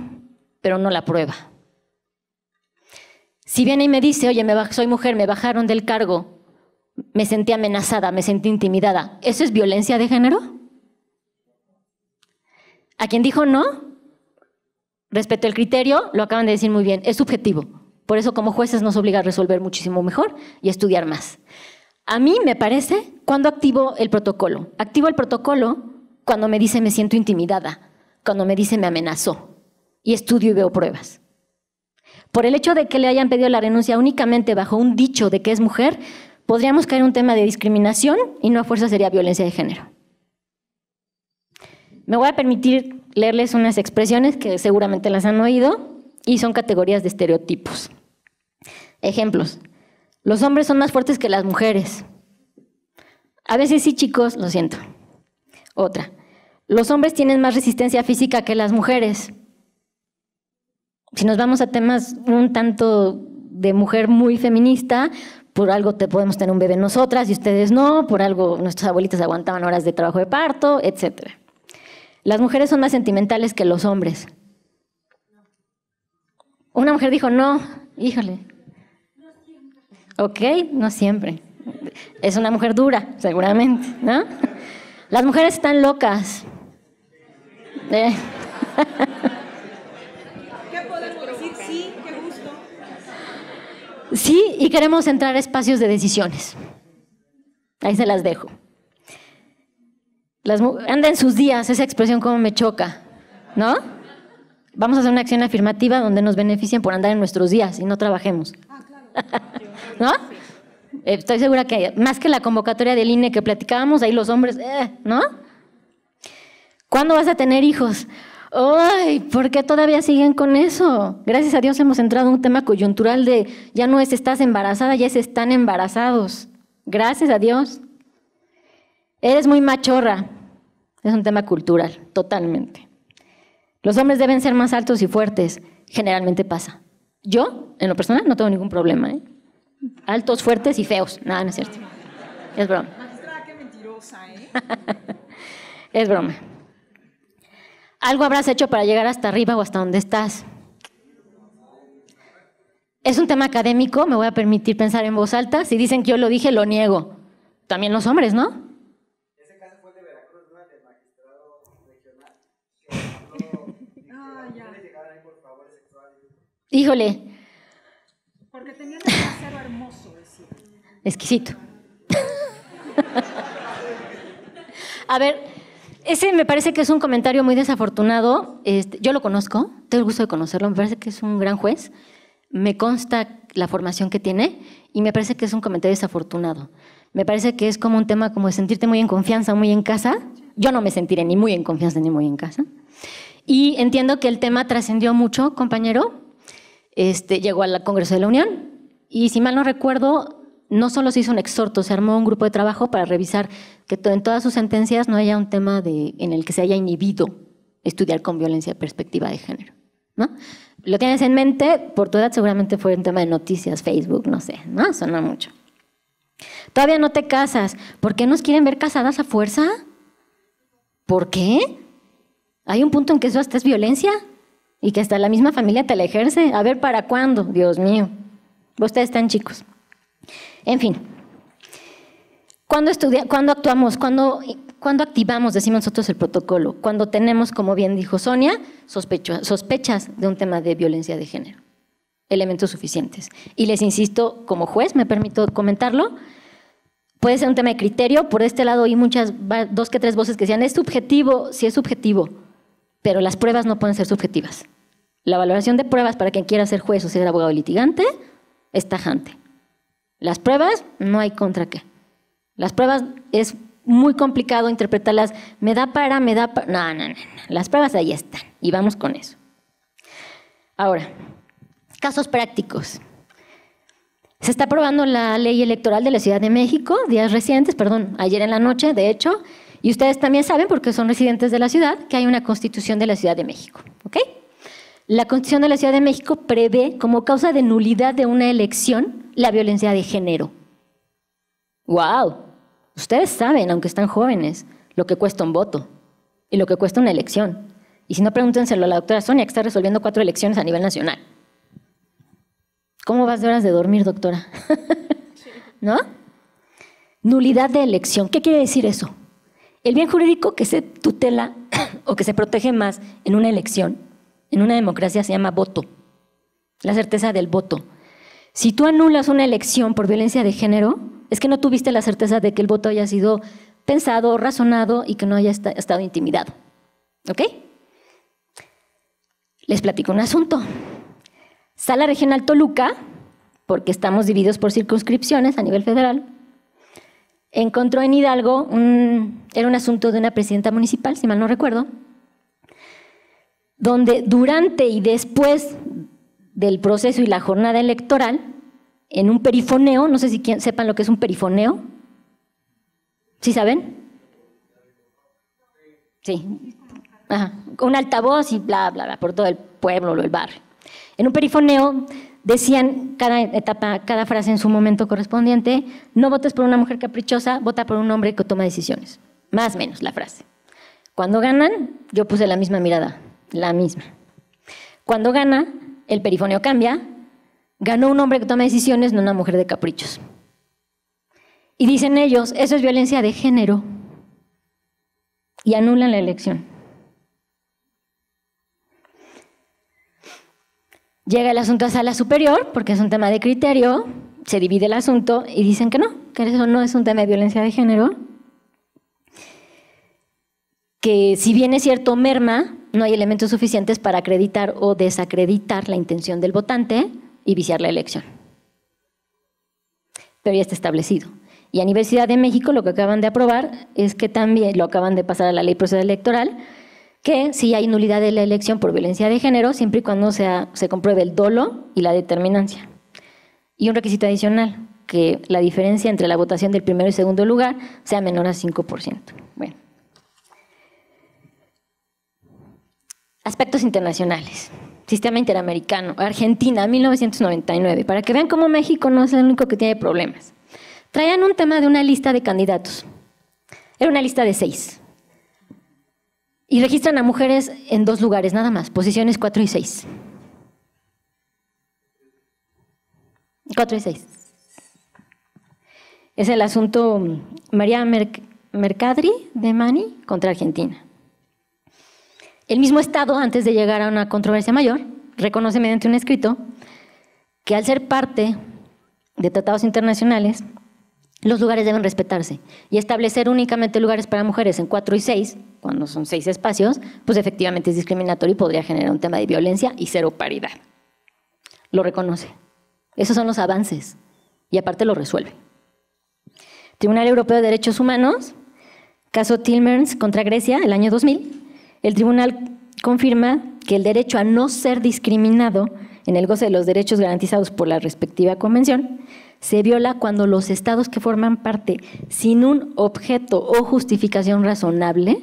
pero no la prueba. Si viene y me dice, oye, soy mujer, me bajaron del cargo, me sentí amenazada, me sentí intimidada, ¿eso es violencia de género? A quien dijo no, Respecto al criterio, lo acaban de decir muy bien, es subjetivo. Por eso como jueces nos obliga a resolver muchísimo mejor y estudiar más. A mí me parece cuando activo el protocolo. Activo el protocolo cuando me dice me siento intimidada, cuando me dice me amenazó y estudio y veo pruebas. Por el hecho de que le hayan pedido la renuncia únicamente bajo un dicho de que es mujer, podríamos caer en un tema de discriminación y no a fuerza sería violencia de género. Me voy a permitir leerles unas expresiones que seguramente las han oído y son categorías de estereotipos. Ejemplos. Los hombres son más fuertes que las mujeres. A veces sí, chicos, lo siento. Otra. Los hombres tienen más resistencia física que las mujeres. Si nos vamos a temas un tanto de mujer muy feminista, por algo te podemos tener un bebé nosotras y ustedes no, por algo nuestras abuelitas aguantaban horas de trabajo de parto, etcétera. Las mujeres son más sentimentales que los hombres. Una mujer dijo, no, híjole. Ok, no siempre. Es una mujer dura, seguramente, ¿no? Las mujeres están locas. Eh. Sí, qué gusto. Sí, y queremos entrar a espacios de decisiones. Ahí se las dejo anda en sus días, esa expresión como me choca, ¿no? Vamos a hacer una acción afirmativa donde nos beneficien por andar en nuestros días y no trabajemos. Ah, ¿No? Estoy segura que más que la convocatoria del INE que platicábamos, ahí los hombres, eh, ¿no? ¿Cuándo vas a tener hijos? Ay, ¿por qué todavía siguen con eso? Gracias a Dios hemos entrado en un tema coyuntural de ya no es estás embarazada, ya es están embarazados. Gracias a Dios. Eres muy machorra. Es un tema cultural, totalmente. Los hombres deben ser más altos y fuertes. Generalmente pasa. Yo, en lo personal, no tengo ningún problema. ¿eh? Altos, fuertes y feos. Nada, no es cierto. Es broma. ¿eh? es broma. Algo habrás hecho para llegar hasta arriba o hasta donde estás. Es un tema académico, me voy a permitir pensar en voz alta. Si dicen que yo lo dije, lo niego. También los hombres, ¿no? Híjole. Porque hermoso, decía. Exquisito. A ver, ese me parece que es un comentario muy desafortunado. Este, yo lo conozco, tengo el gusto de conocerlo, me parece que es un gran juez. Me consta la formación que tiene y me parece que es un comentario desafortunado. Me parece que es como un tema como de sentirte muy en confianza, muy en casa. Yo no me sentiré ni muy en confianza ni muy en casa. Y entiendo que el tema trascendió mucho, compañero, este, llegó al Congreso de la Unión y si mal no recuerdo, no solo se hizo un exhorto, se armó un grupo de trabajo para revisar que en todas sus sentencias no haya un tema en el que se haya inhibido estudiar con violencia perspectiva de género. ¿no? Lo tienes en mente, por tu edad seguramente fue un tema de noticias, Facebook, no sé, ¿no? Suena mucho. Todavía no te casas. ¿Por qué nos quieren ver casadas a fuerza? ¿Por qué? ¿Hay un punto en que eso hasta es violencia? Y que hasta la misma familia te la ejerce. A ver, ¿para cuándo? Dios mío. Ustedes están chicos. En fin. Cuando, estudia, cuando actuamos, cuando, cuando activamos, decimos nosotros, el protocolo, cuando tenemos, como bien dijo Sonia, sospechas de un tema de violencia de género, elementos suficientes. Y les insisto, como juez, me permito comentarlo, puede ser un tema de criterio, por este lado hay muchas, dos que tres voces que decían, es subjetivo, si es subjetivo pero las pruebas no pueden ser subjetivas. La valoración de pruebas para quien quiera ser juez o ser abogado litigante es tajante. Las pruebas no hay contra qué. Las pruebas es muy complicado interpretarlas. Me da para, me da para. No, no, no, Las pruebas ahí están y vamos con eso. Ahora, casos prácticos. Se está aprobando la ley electoral de la Ciudad de México, días recientes, perdón, ayer en la noche, de hecho, y ustedes también saben, porque son residentes de la ciudad, que hay una constitución de la Ciudad de México. ¿ok? La constitución de la Ciudad de México prevé como causa de nulidad de una elección la violencia de género. ¡Wow! Ustedes saben, aunque están jóvenes, lo que cuesta un voto y lo que cuesta una elección. Y si no, pregúntenselo a la doctora Sonia, que está resolviendo cuatro elecciones a nivel nacional. ¿Cómo vas de horas de dormir, doctora? ¿No? Nulidad de elección. ¿Qué quiere decir eso? el bien jurídico que se tutela o que se protege más en una elección, en una democracia, se llama voto, la certeza del voto. Si tú anulas una elección por violencia de género, es que no tuviste la certeza de que el voto haya sido pensado, razonado y que no haya estado intimidado. ¿Ok? Les platico un asunto. Sala Regional Toluca, porque estamos divididos por circunscripciones a nivel federal, encontró en Hidalgo, era un asunto de una presidenta municipal, si mal no recuerdo, donde durante y después del proceso y la jornada electoral, en un perifoneo, no sé si sepan lo que es un perifoneo, ¿sí saben? Sí, Ajá. un altavoz y bla, bla, bla, por todo el pueblo o el barrio. En un perifoneo decían cada etapa, cada frase en su momento correspondiente, no votes por una mujer caprichosa, vota por un hombre que toma decisiones. Más o menos la frase. Cuando ganan, yo puse la misma mirada, la misma. Cuando gana, el perifoneo cambia, ganó un hombre que toma decisiones, no una mujer de caprichos. Y dicen ellos, eso es violencia de género. Y anulan la elección. Llega el asunto a sala superior, porque es un tema de criterio, se divide el asunto y dicen que no, que eso no es un tema de violencia de género, que si bien es cierto merma, no hay elementos suficientes para acreditar o desacreditar la intención del votante y viciar la elección. Pero ya está establecido. Y a Universidad de México lo que acaban de aprobar es que también lo acaban de pasar a la ley procesal electoral, que si hay nulidad de la elección por violencia de género, siempre y cuando se compruebe el dolo y la determinancia. Y un requisito adicional, que la diferencia entre la votación del primero y segundo lugar sea menor a 5%. Bueno. Aspectos internacionales. Sistema Interamericano, Argentina, 1999, para que vean cómo México no es el único que tiene problemas. Traían un tema de una lista de candidatos. Era una lista de seis. Y registran a mujeres en dos lugares nada más, posiciones 4 y 6. 4 y 6. Es el asunto mm, María Mercadri de Mani contra Argentina. El mismo Estado, antes de llegar a una controversia mayor, reconoce mediante un escrito que al ser parte de tratados internacionales, los lugares deben respetarse y establecer únicamente lugares para mujeres en cuatro y seis, cuando son seis espacios, pues efectivamente es discriminatorio y podría generar un tema de violencia y cero paridad. Lo reconoce. Esos son los avances y aparte lo resuelve. Tribunal Europeo de Derechos Humanos, caso Tilmers contra Grecia, el año 2000, el tribunal confirma que el derecho a no ser discriminado en el goce de los derechos garantizados por la respectiva convención, se viola cuando los estados que forman parte, sin un objeto o justificación razonable,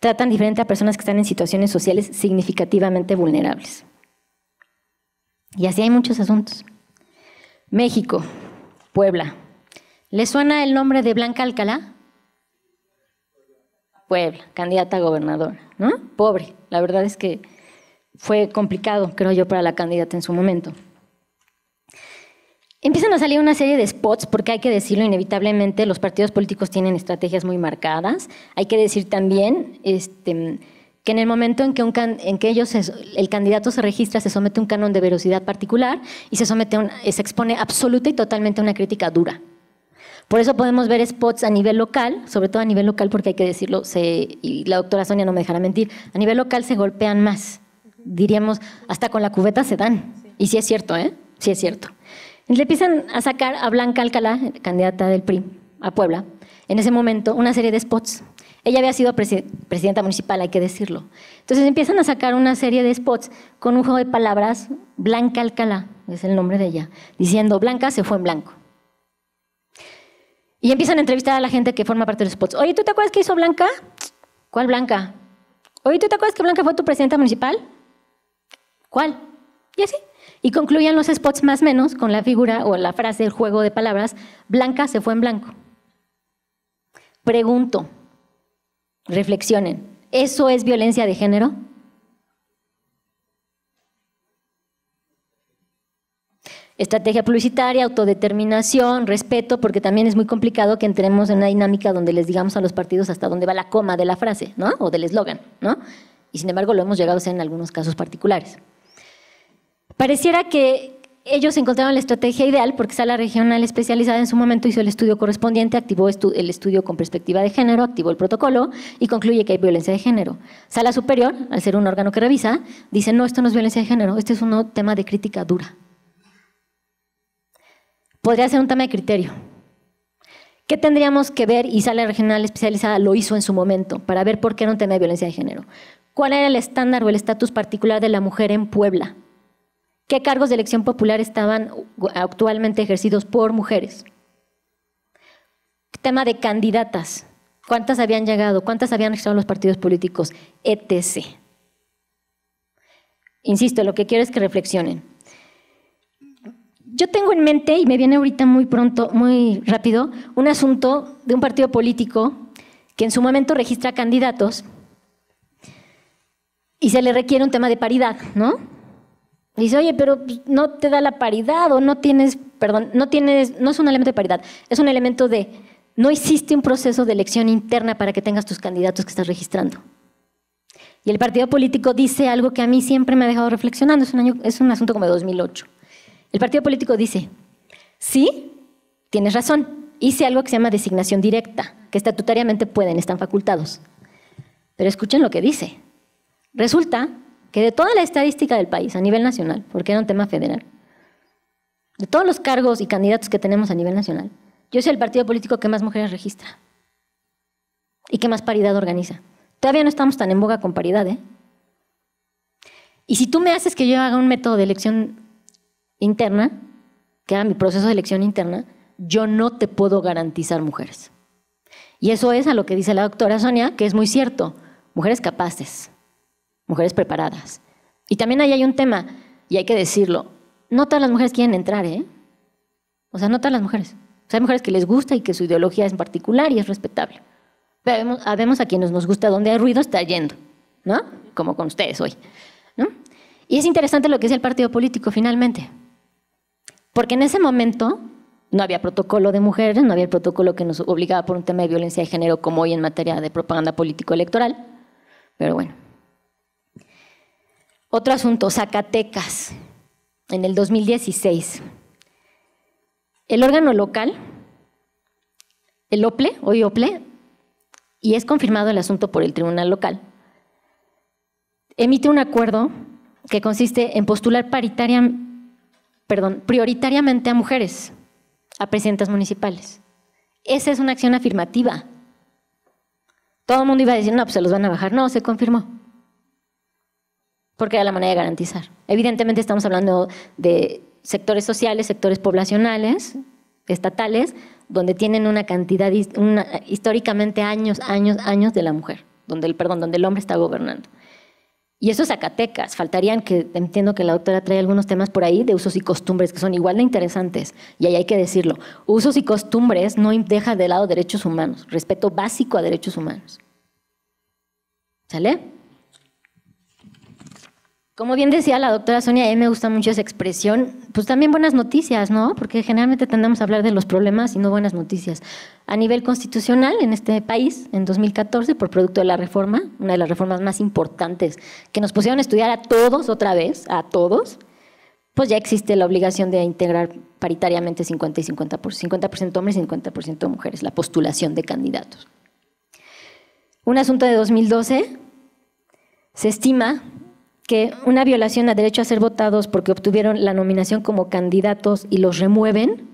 tratan diferente a personas que están en situaciones sociales significativamente vulnerables. Y así hay muchos asuntos. México, Puebla. ¿Le suena el nombre de Blanca Alcalá? Puebla, candidata a gobernadora, ¿no? Pobre, la verdad es que fue complicado, creo yo, para la candidata en su momento. Empiezan a salir una serie de spots, porque hay que decirlo inevitablemente, los partidos políticos tienen estrategias muy marcadas. Hay que decir también este, que en el momento en que, ellos, el candidato se registra, se somete a un canon de velocidad particular y se, somete se expone absoluta y totalmente a una crítica dura. Por eso podemos ver spots a nivel local, sobre todo a nivel local, porque hay que decirlo, y la doctora Sonia no me dejará mentir, a nivel local se golpean más diríamos, hasta con la cubeta se dan. Y sí es cierto, ¿eh? Sí es cierto. Le empiezan a sacar a Blanca Alcalá, candidata del PRI a Puebla, en ese momento, una serie de spots. Ella había sido presidenta municipal, hay que decirlo. Entonces empiezan a sacar una serie de spots con un juego de palabras, Blanca Alcalá, es el nombre de ella, diciendo Blanca se fue en blanco. Y empiezan a entrevistar a la gente que forma parte de los spots. Oye, ¿tú te acuerdas que hizo Blanca? ¿Cuál Blanca? Oye, ¿tú te acuerdas que Blanca fue tu presidenta municipal? ¿Cuál? Y así. Y concluían los spots más o menos con la figura o la frase, el juego de palabras, blanca se fue en blanco. Pregunto, reflexionen, ¿eso es violencia de género? Estrategia publicitaria, autodeterminación, respeto, porque también es muy complicado que entremos en una dinámica donde les digamos a los partidos hasta dónde va la coma de la frase, ¿no? O del eslogan, ¿no? Y sin embargo lo hemos llegado a hacer en algunos casos particulares. Pareciera que ellos encontraron la estrategia ideal porque Sala Regional Especializada en su momento hizo el estudio correspondiente, activó el estudio con perspectiva de género, activó el protocolo y concluye que hay violencia de género. Sala Superior, al ser un órgano que revisa, dice, no, esto no es violencia de género, este es un tema de crítica dura. Podría ser un tema de criterio. ¿Qué tendríamos que ver? Y Sala Regional Especializada lo hizo en su momento para ver por qué era un tema de violencia de género. ¿Cuál era el estándar o el estatus particular de la mujer en Puebla? qué cargos de elección popular estaban actualmente ejercidos por mujeres. Tema de candidatas. ¿Cuántas habían llegado? ¿Cuántas habían registrado los partidos políticos? etc. Insisto, lo que quiero es que reflexionen. Yo tengo en mente, y me viene ahorita muy pronto, muy rápido, un asunto de un partido político que en su momento registra candidatos y se le requiere un tema de paridad, ¿no? Dice, oye, pero pues, no te da la paridad o no tienes, perdón, no tienes, no es un elemento de paridad, es un elemento de, no existe un proceso de elección interna para que tengas tus candidatos que estás registrando. Y el partido político dice algo que a mí siempre me ha dejado reflexionando, es un, año, es un asunto como de 2008. El partido político dice, sí, tienes razón, hice algo que se llama designación directa, que estatutariamente pueden, están facultados. Pero escuchen lo que dice. Resulta que de toda la estadística del país a nivel nacional, porque era un tema federal, de todos los cargos y candidatos que tenemos a nivel nacional, yo soy el partido político que más mujeres registra y que más paridad organiza. Todavía no estamos tan en boga con paridad, ¿eh? Y si tú me haces que yo haga un método de elección interna, que haga mi proceso de elección interna, yo no te puedo garantizar mujeres. Y eso es a lo que dice la doctora Sonia, que es muy cierto, mujeres capaces, mujeres preparadas. Y también ahí hay un tema, y hay que decirlo, no todas las mujeres quieren entrar, ¿eh? O sea, no todas las mujeres. O sea, hay mujeres que les gusta y que su ideología es en particular y es respetable. Pero ah, vemos, a quienes nos gusta donde hay ruido está yendo, ¿no? Como con ustedes hoy, Y es interesante lo que es el partido político finalmente. Porque en ese momento no había protocolo de mujeres, no había el protocolo que nos obligaba por un tema de violencia de género como hoy en materia de propaganda político-electoral. Pero bueno, otro asunto, Zacatecas, en el 2016. El órgano local, el OPLE, hoy OPLE, y es confirmado el asunto por el tribunal local, emite un acuerdo que consiste en postular prioritariamente a mujeres, a presidentas municipales. Esa es una acción afirmativa. Todo el mundo iba a decir, no, pues se los van a bajar. No, se confirmó porque era la manera de garantizar. Evidentemente estamos hablando de sectores sociales, sectores poblacionales, estatales, donde tienen una cantidad, históricamente años, años, años de la mujer, donde el, perdón, donde el hombre está gobernando. Y eso es Zacatecas, faltarían que, entiendo que la doctora trae algunos temas por ahí de usos y costumbres que son igual de interesantes, y ahí hay que decirlo. Usos y costumbres no deja de lado derechos humanos, respeto básico a derechos humanos. ¿Sale? Como bien decía la doctora Sonia, a mí me gusta mucho esa expresión, pues también buenas noticias, ¿no? Porque generalmente tendemos a hablar de los problemas y no buenas noticias. A nivel constitucional, en este país, en 2014, por producto de la reforma, una de las reformas más importantes, que nos pusieron a estudiar a todos otra vez, a todos, pues ya existe la obligación de integrar paritariamente 50 y 50%, 50% hombres y 50% mujeres, la postulación de candidatos. Un asunto de 2012, se estima que una violación a derecho a ser votados porque obtuvieron la nominación como candidatos y los remueven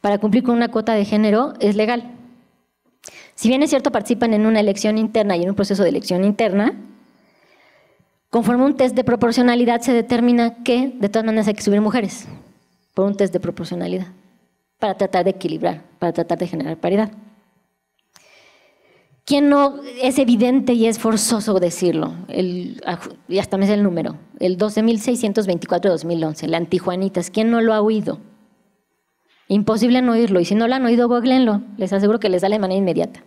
para cumplir con una cuota de género es legal. Si bien es cierto, participan en una elección interna y en un proceso de elección interna, conforme un test de proporcionalidad se determina que de todas maneras hay que subir mujeres por un test de proporcionalidad para tratar de equilibrar, para tratar de generar paridad. ¿Quién no es evidente y es forzoso decirlo? El, y hasta me es el número, el 12.624-2011, la Antijuanitas. ¿Quién no lo ha oído? Imposible no oírlo. Y si no lo han oído, googleenlo. Les aseguro que les sale de manera inmediata.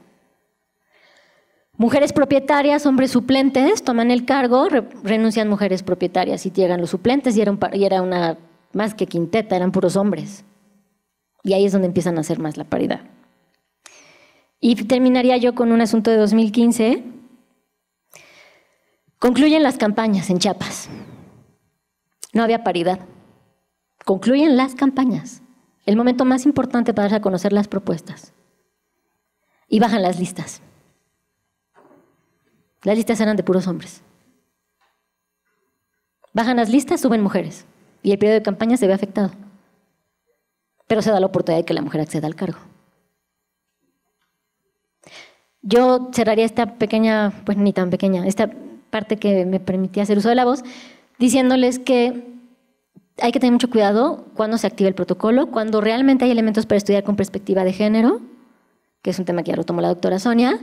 Mujeres propietarias, hombres suplentes, toman el cargo, renuncian mujeres propietarias y llegan los suplentes y era, y era una más que quinteta, eran puros hombres. Y ahí es donde empiezan a hacer más la paridad. Y terminaría yo con un asunto de 2015. Concluyen las campañas en Chiapas. No había paridad. Concluyen las campañas. El momento más importante para conocer las propuestas. Y bajan las listas. Las listas eran de puros hombres. Bajan las listas, suben mujeres. Y el periodo de campaña se ve afectado. Pero se da la oportunidad de que la mujer acceda al cargo. Yo cerraría esta pequeña, pues ni tan pequeña, esta parte que me permitía hacer uso de la voz, diciéndoles que hay que tener mucho cuidado cuando se activa el protocolo, cuando realmente hay elementos para estudiar con perspectiva de género, que es un tema que ya lo tomó la doctora Sonia,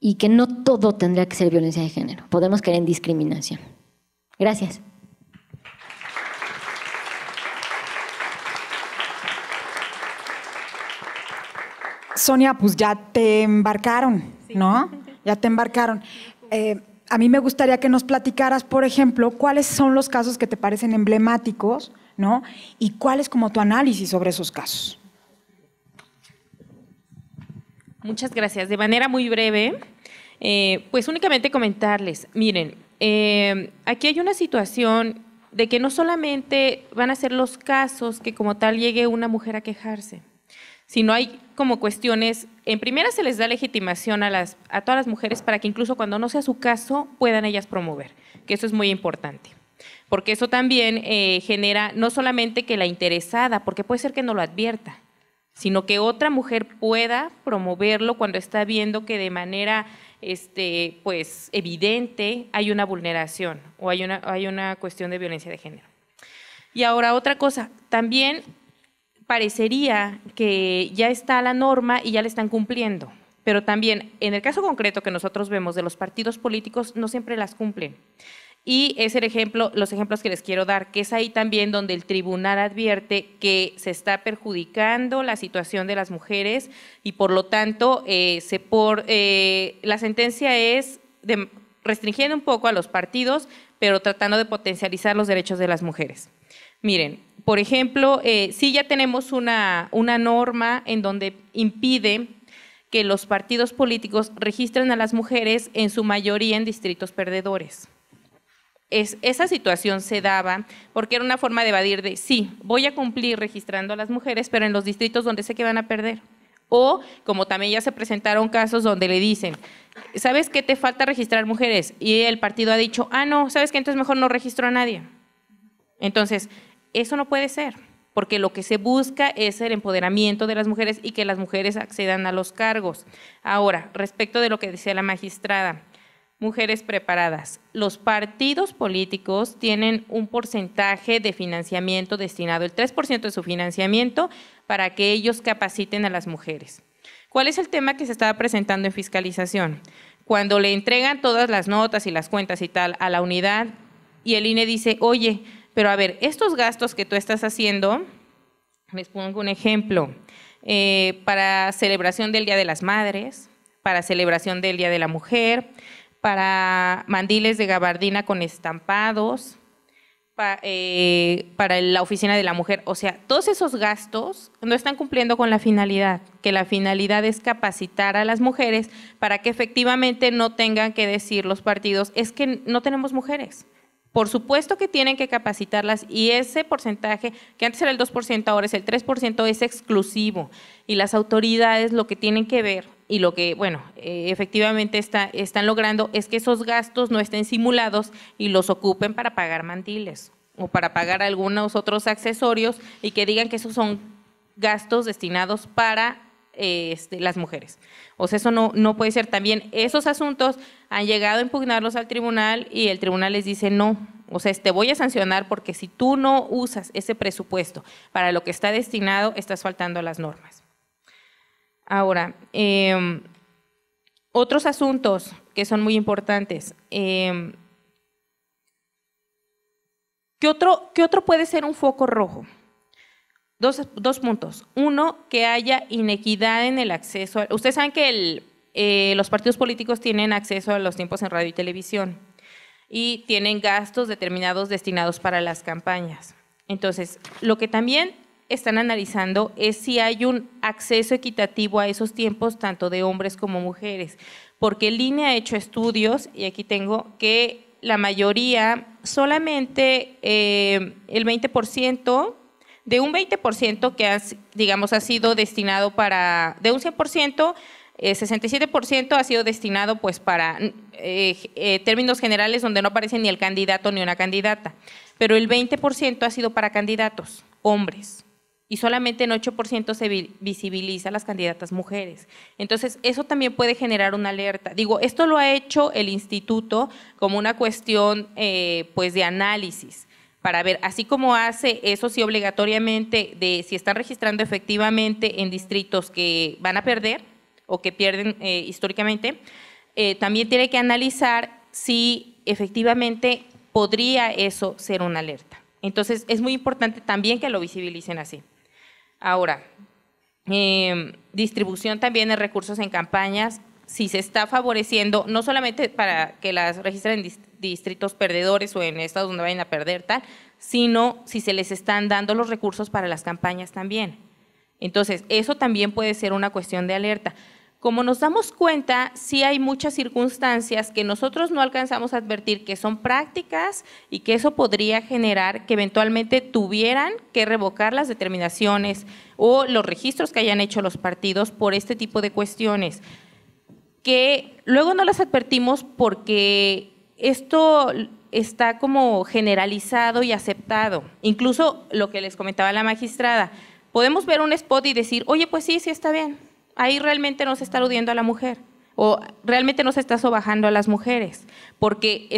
y que no todo tendría que ser violencia de género. Podemos caer en discriminación. Gracias. Sonia, pues ya te embarcaron, ¿no? Ya te embarcaron. Eh, a mí me gustaría que nos platicaras, por ejemplo, cuáles son los casos que te parecen emblemáticos, ¿no? Y cuál es como tu análisis sobre esos casos. Muchas gracias. De manera muy breve, eh, pues únicamente comentarles, miren, eh, aquí hay una situación de que no solamente van a ser los casos que como tal llegue una mujer a quejarse, si no hay como cuestiones, en primera se les da legitimación a, las, a todas las mujeres para que incluso cuando no sea su caso puedan ellas promover, que eso es muy importante porque eso también eh, genera no solamente que la interesada, porque puede ser que no lo advierta, sino que otra mujer pueda promoverlo cuando está viendo que de manera este, pues, evidente hay una vulneración o hay una, hay una cuestión de violencia de género. Y ahora otra cosa, también parecería que ya está la norma y ya la están cumpliendo, pero también en el caso concreto que nosotros vemos de los partidos políticos no siempre las cumplen. Y es el ejemplo, los ejemplos que les quiero dar, que es ahí también donde el tribunal advierte que se está perjudicando la situación de las mujeres y por lo tanto eh, se por, eh, la sentencia es de, restringiendo un poco a los partidos, pero tratando de potencializar los derechos de las mujeres. Miren, por ejemplo, eh, sí ya tenemos una, una norma en donde impide que los partidos políticos registren a las mujeres en su mayoría en distritos perdedores. Es, esa situación se daba porque era una forma de evadir de, sí, voy a cumplir registrando a las mujeres, pero en los distritos donde sé que van a perder. O, como también ya se presentaron casos donde le dicen, ¿sabes qué te falta registrar mujeres? Y el partido ha dicho, ah, no, ¿sabes qué? Entonces mejor no registro a nadie. Entonces, eso no puede ser, porque lo que se busca es el empoderamiento de las mujeres y que las mujeres accedan a los cargos. Ahora, respecto de lo que decía la magistrada, mujeres preparadas. Los partidos políticos tienen un porcentaje de financiamiento destinado, el 3% de su financiamiento, para que ellos capaciten a las mujeres. ¿Cuál es el tema que se estaba presentando en fiscalización? Cuando le entregan todas las notas y las cuentas y tal a la unidad y el INE dice, oye, pero a ver, estos gastos que tú estás haciendo, les pongo un ejemplo, eh, para celebración del Día de las Madres, para celebración del Día de la Mujer, para mandiles de gabardina con estampados, eh, para la oficina de la mujer. O sea, todos esos gastos no están cumpliendo con la finalidad, que la finalidad es capacitar a las mujeres para que efectivamente no tengan que decir los partidos, es que no tenemos mujeres. Por supuesto que tienen que capacitarlas y ese porcentaje, que antes era el 2%, ahora es el 3%, es exclusivo. Y las autoridades lo que tienen que ver y lo que, bueno, eh, efectivamente está, están logrando es que esos gastos no estén simulados y los ocupen para pagar mantiles. o para pagar algunos otros accesorios y que digan que esos son gastos destinados para este, las mujeres. O sea, eso no, no puede ser. También esos asuntos han llegado a impugnarlos al tribunal y el tribunal les dice no. O sea, te voy a sancionar porque si tú no usas ese presupuesto para lo que está destinado, estás faltando a las normas. Ahora, em, otros asuntos que son muy importantes. Em, ¿qué, otro, ¿Qué otro puede ser un foco rojo? Dos, dos puntos. Uno, que haya inequidad en el acceso. ustedes saben que el, eh, los partidos políticos tienen acceso a los tiempos en radio y televisión y tienen gastos determinados destinados para las campañas. Entonces, lo que también están analizando es si hay un acceso equitativo a esos tiempos, tanto de hombres como mujeres, porque línea ha hecho estudios, y aquí tengo que la mayoría, solamente eh, el 20% de un 20% que, digamos, ha sido destinado para, de un 100%, el 67% ha sido destinado pues para eh, eh, términos generales donde no aparece ni el candidato ni una candidata, pero el 20% ha sido para candidatos, hombres, y solamente en 8% se visibiliza a las candidatas mujeres. Entonces, eso también puede generar una alerta. Digo, esto lo ha hecho el instituto como una cuestión eh, pues de análisis para ver, así como hace eso si obligatoriamente, de si están registrando efectivamente en distritos que van a perder o que pierden eh, históricamente, eh, también tiene que analizar si efectivamente podría eso ser una alerta. Entonces, es muy importante también que lo visibilicen así. Ahora, em, distribución también de recursos en campañas, si se está favoreciendo, no solamente para que las registren distritos perdedores o en estados donde vayan a perder tal, sino si se les están dando los recursos para las campañas también. Entonces, eso también puede ser una cuestión de alerta. Como nos damos cuenta, sí hay muchas circunstancias que nosotros no alcanzamos a advertir que son prácticas y que eso podría generar que eventualmente tuvieran que revocar las determinaciones o los registros que hayan hecho los partidos por este tipo de cuestiones, que luego no las advertimos porque esto está como generalizado y aceptado. Incluso lo que les comentaba la magistrada, podemos ver un spot y decir, oye, pues sí, sí está bien. Ahí realmente no se está aludiendo a la mujer o realmente no se está sobajando a las mujeres, porque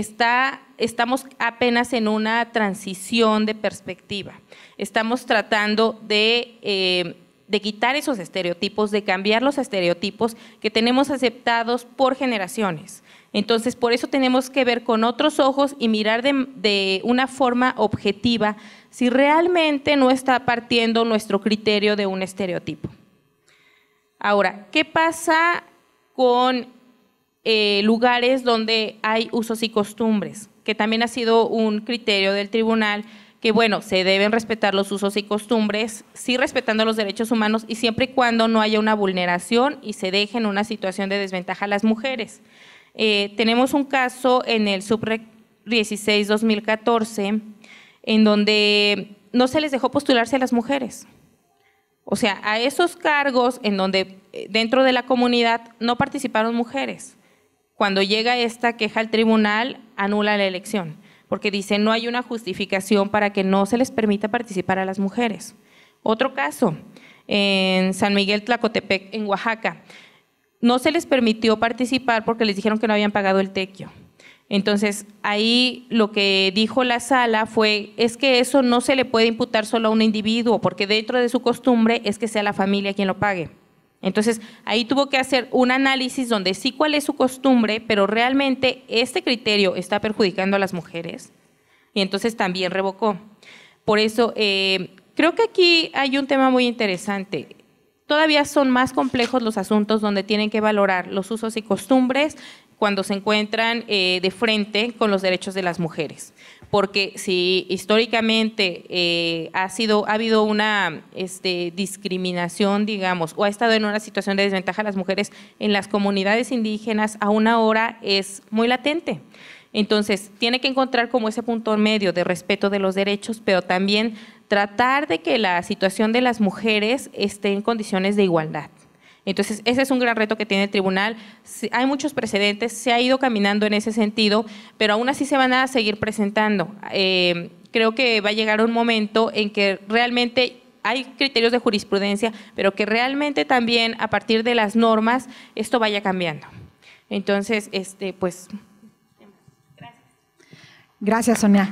estamos apenas en una transición de perspectiva. Estamos tratando eh, de quitar esos estereotipos, de cambiar los estereotipos que tenemos aceptados por generaciones. Entonces, por eso tenemos que ver con otros ojos y mirar de, una forma objetiva si realmente no está partiendo nuestro criterio de un estereotipo. Ahora, ¿qué pasa con eh, lugares donde hay usos y costumbres? Que también ha sido un criterio del tribunal que, bueno, se deben respetar los usos y costumbres, sí respetando los derechos humanos y siempre y cuando no haya una vulneración y se deje en una situación de desventaja a las mujeres. Eh, tenemos un caso en el sub 16-2014 en donde no se les dejó postularse a las mujeres. O sea, a esos cargos en donde eh, dentro de la comunidad no participaron mujeres. Cuando llega esta queja al tribunal, anula la elección, porque dice no hay una justificación para que no se les permita participar a las mujeres. Otro caso, en San Miguel Tlacotepec, en Oaxaca no se les permitió participar porque les dijeron que no habían pagado el tequio. Entonces, ahí lo que dijo la sala fue, es que eso no se le puede imputar solo a un individuo, porque dentro de su costumbre es que sea la familia quien lo pague. Entonces, ahí tuvo que hacer un análisis donde sí cuál es su costumbre, pero realmente este criterio está perjudicando a las mujeres. Y entonces también revocó. Por eso, eh, creo que aquí hay un tema muy interesante. Todavía son más complejos los asuntos donde tienen que valorar los usos y costumbres cuando se encuentran eh, de frente con los derechos de las mujeres. Porque si históricamente eh, ha, sido, ha habido una este, discriminación, digamos, o ha estado en una situación de desventaja a las mujeres en las comunidades indígenas, aún ahora es muy latente. Entonces, tiene que encontrar como ese punto medio de respeto de los derechos, pero también tratar de que la situación de las mujeres esté en condiciones de igualdad. Entonces, ese es un gran reto que tiene el tribunal. Hay muchos precedentes, se ha ido caminando en ese sentido, pero aún así se van a seguir presentando. Eh, creo que va a llegar un momento en que realmente hay criterios de jurisprudencia, pero que realmente también a partir de las normas esto vaya cambiando. Entonces, este, pues. Gracias. Gracias, Sonia.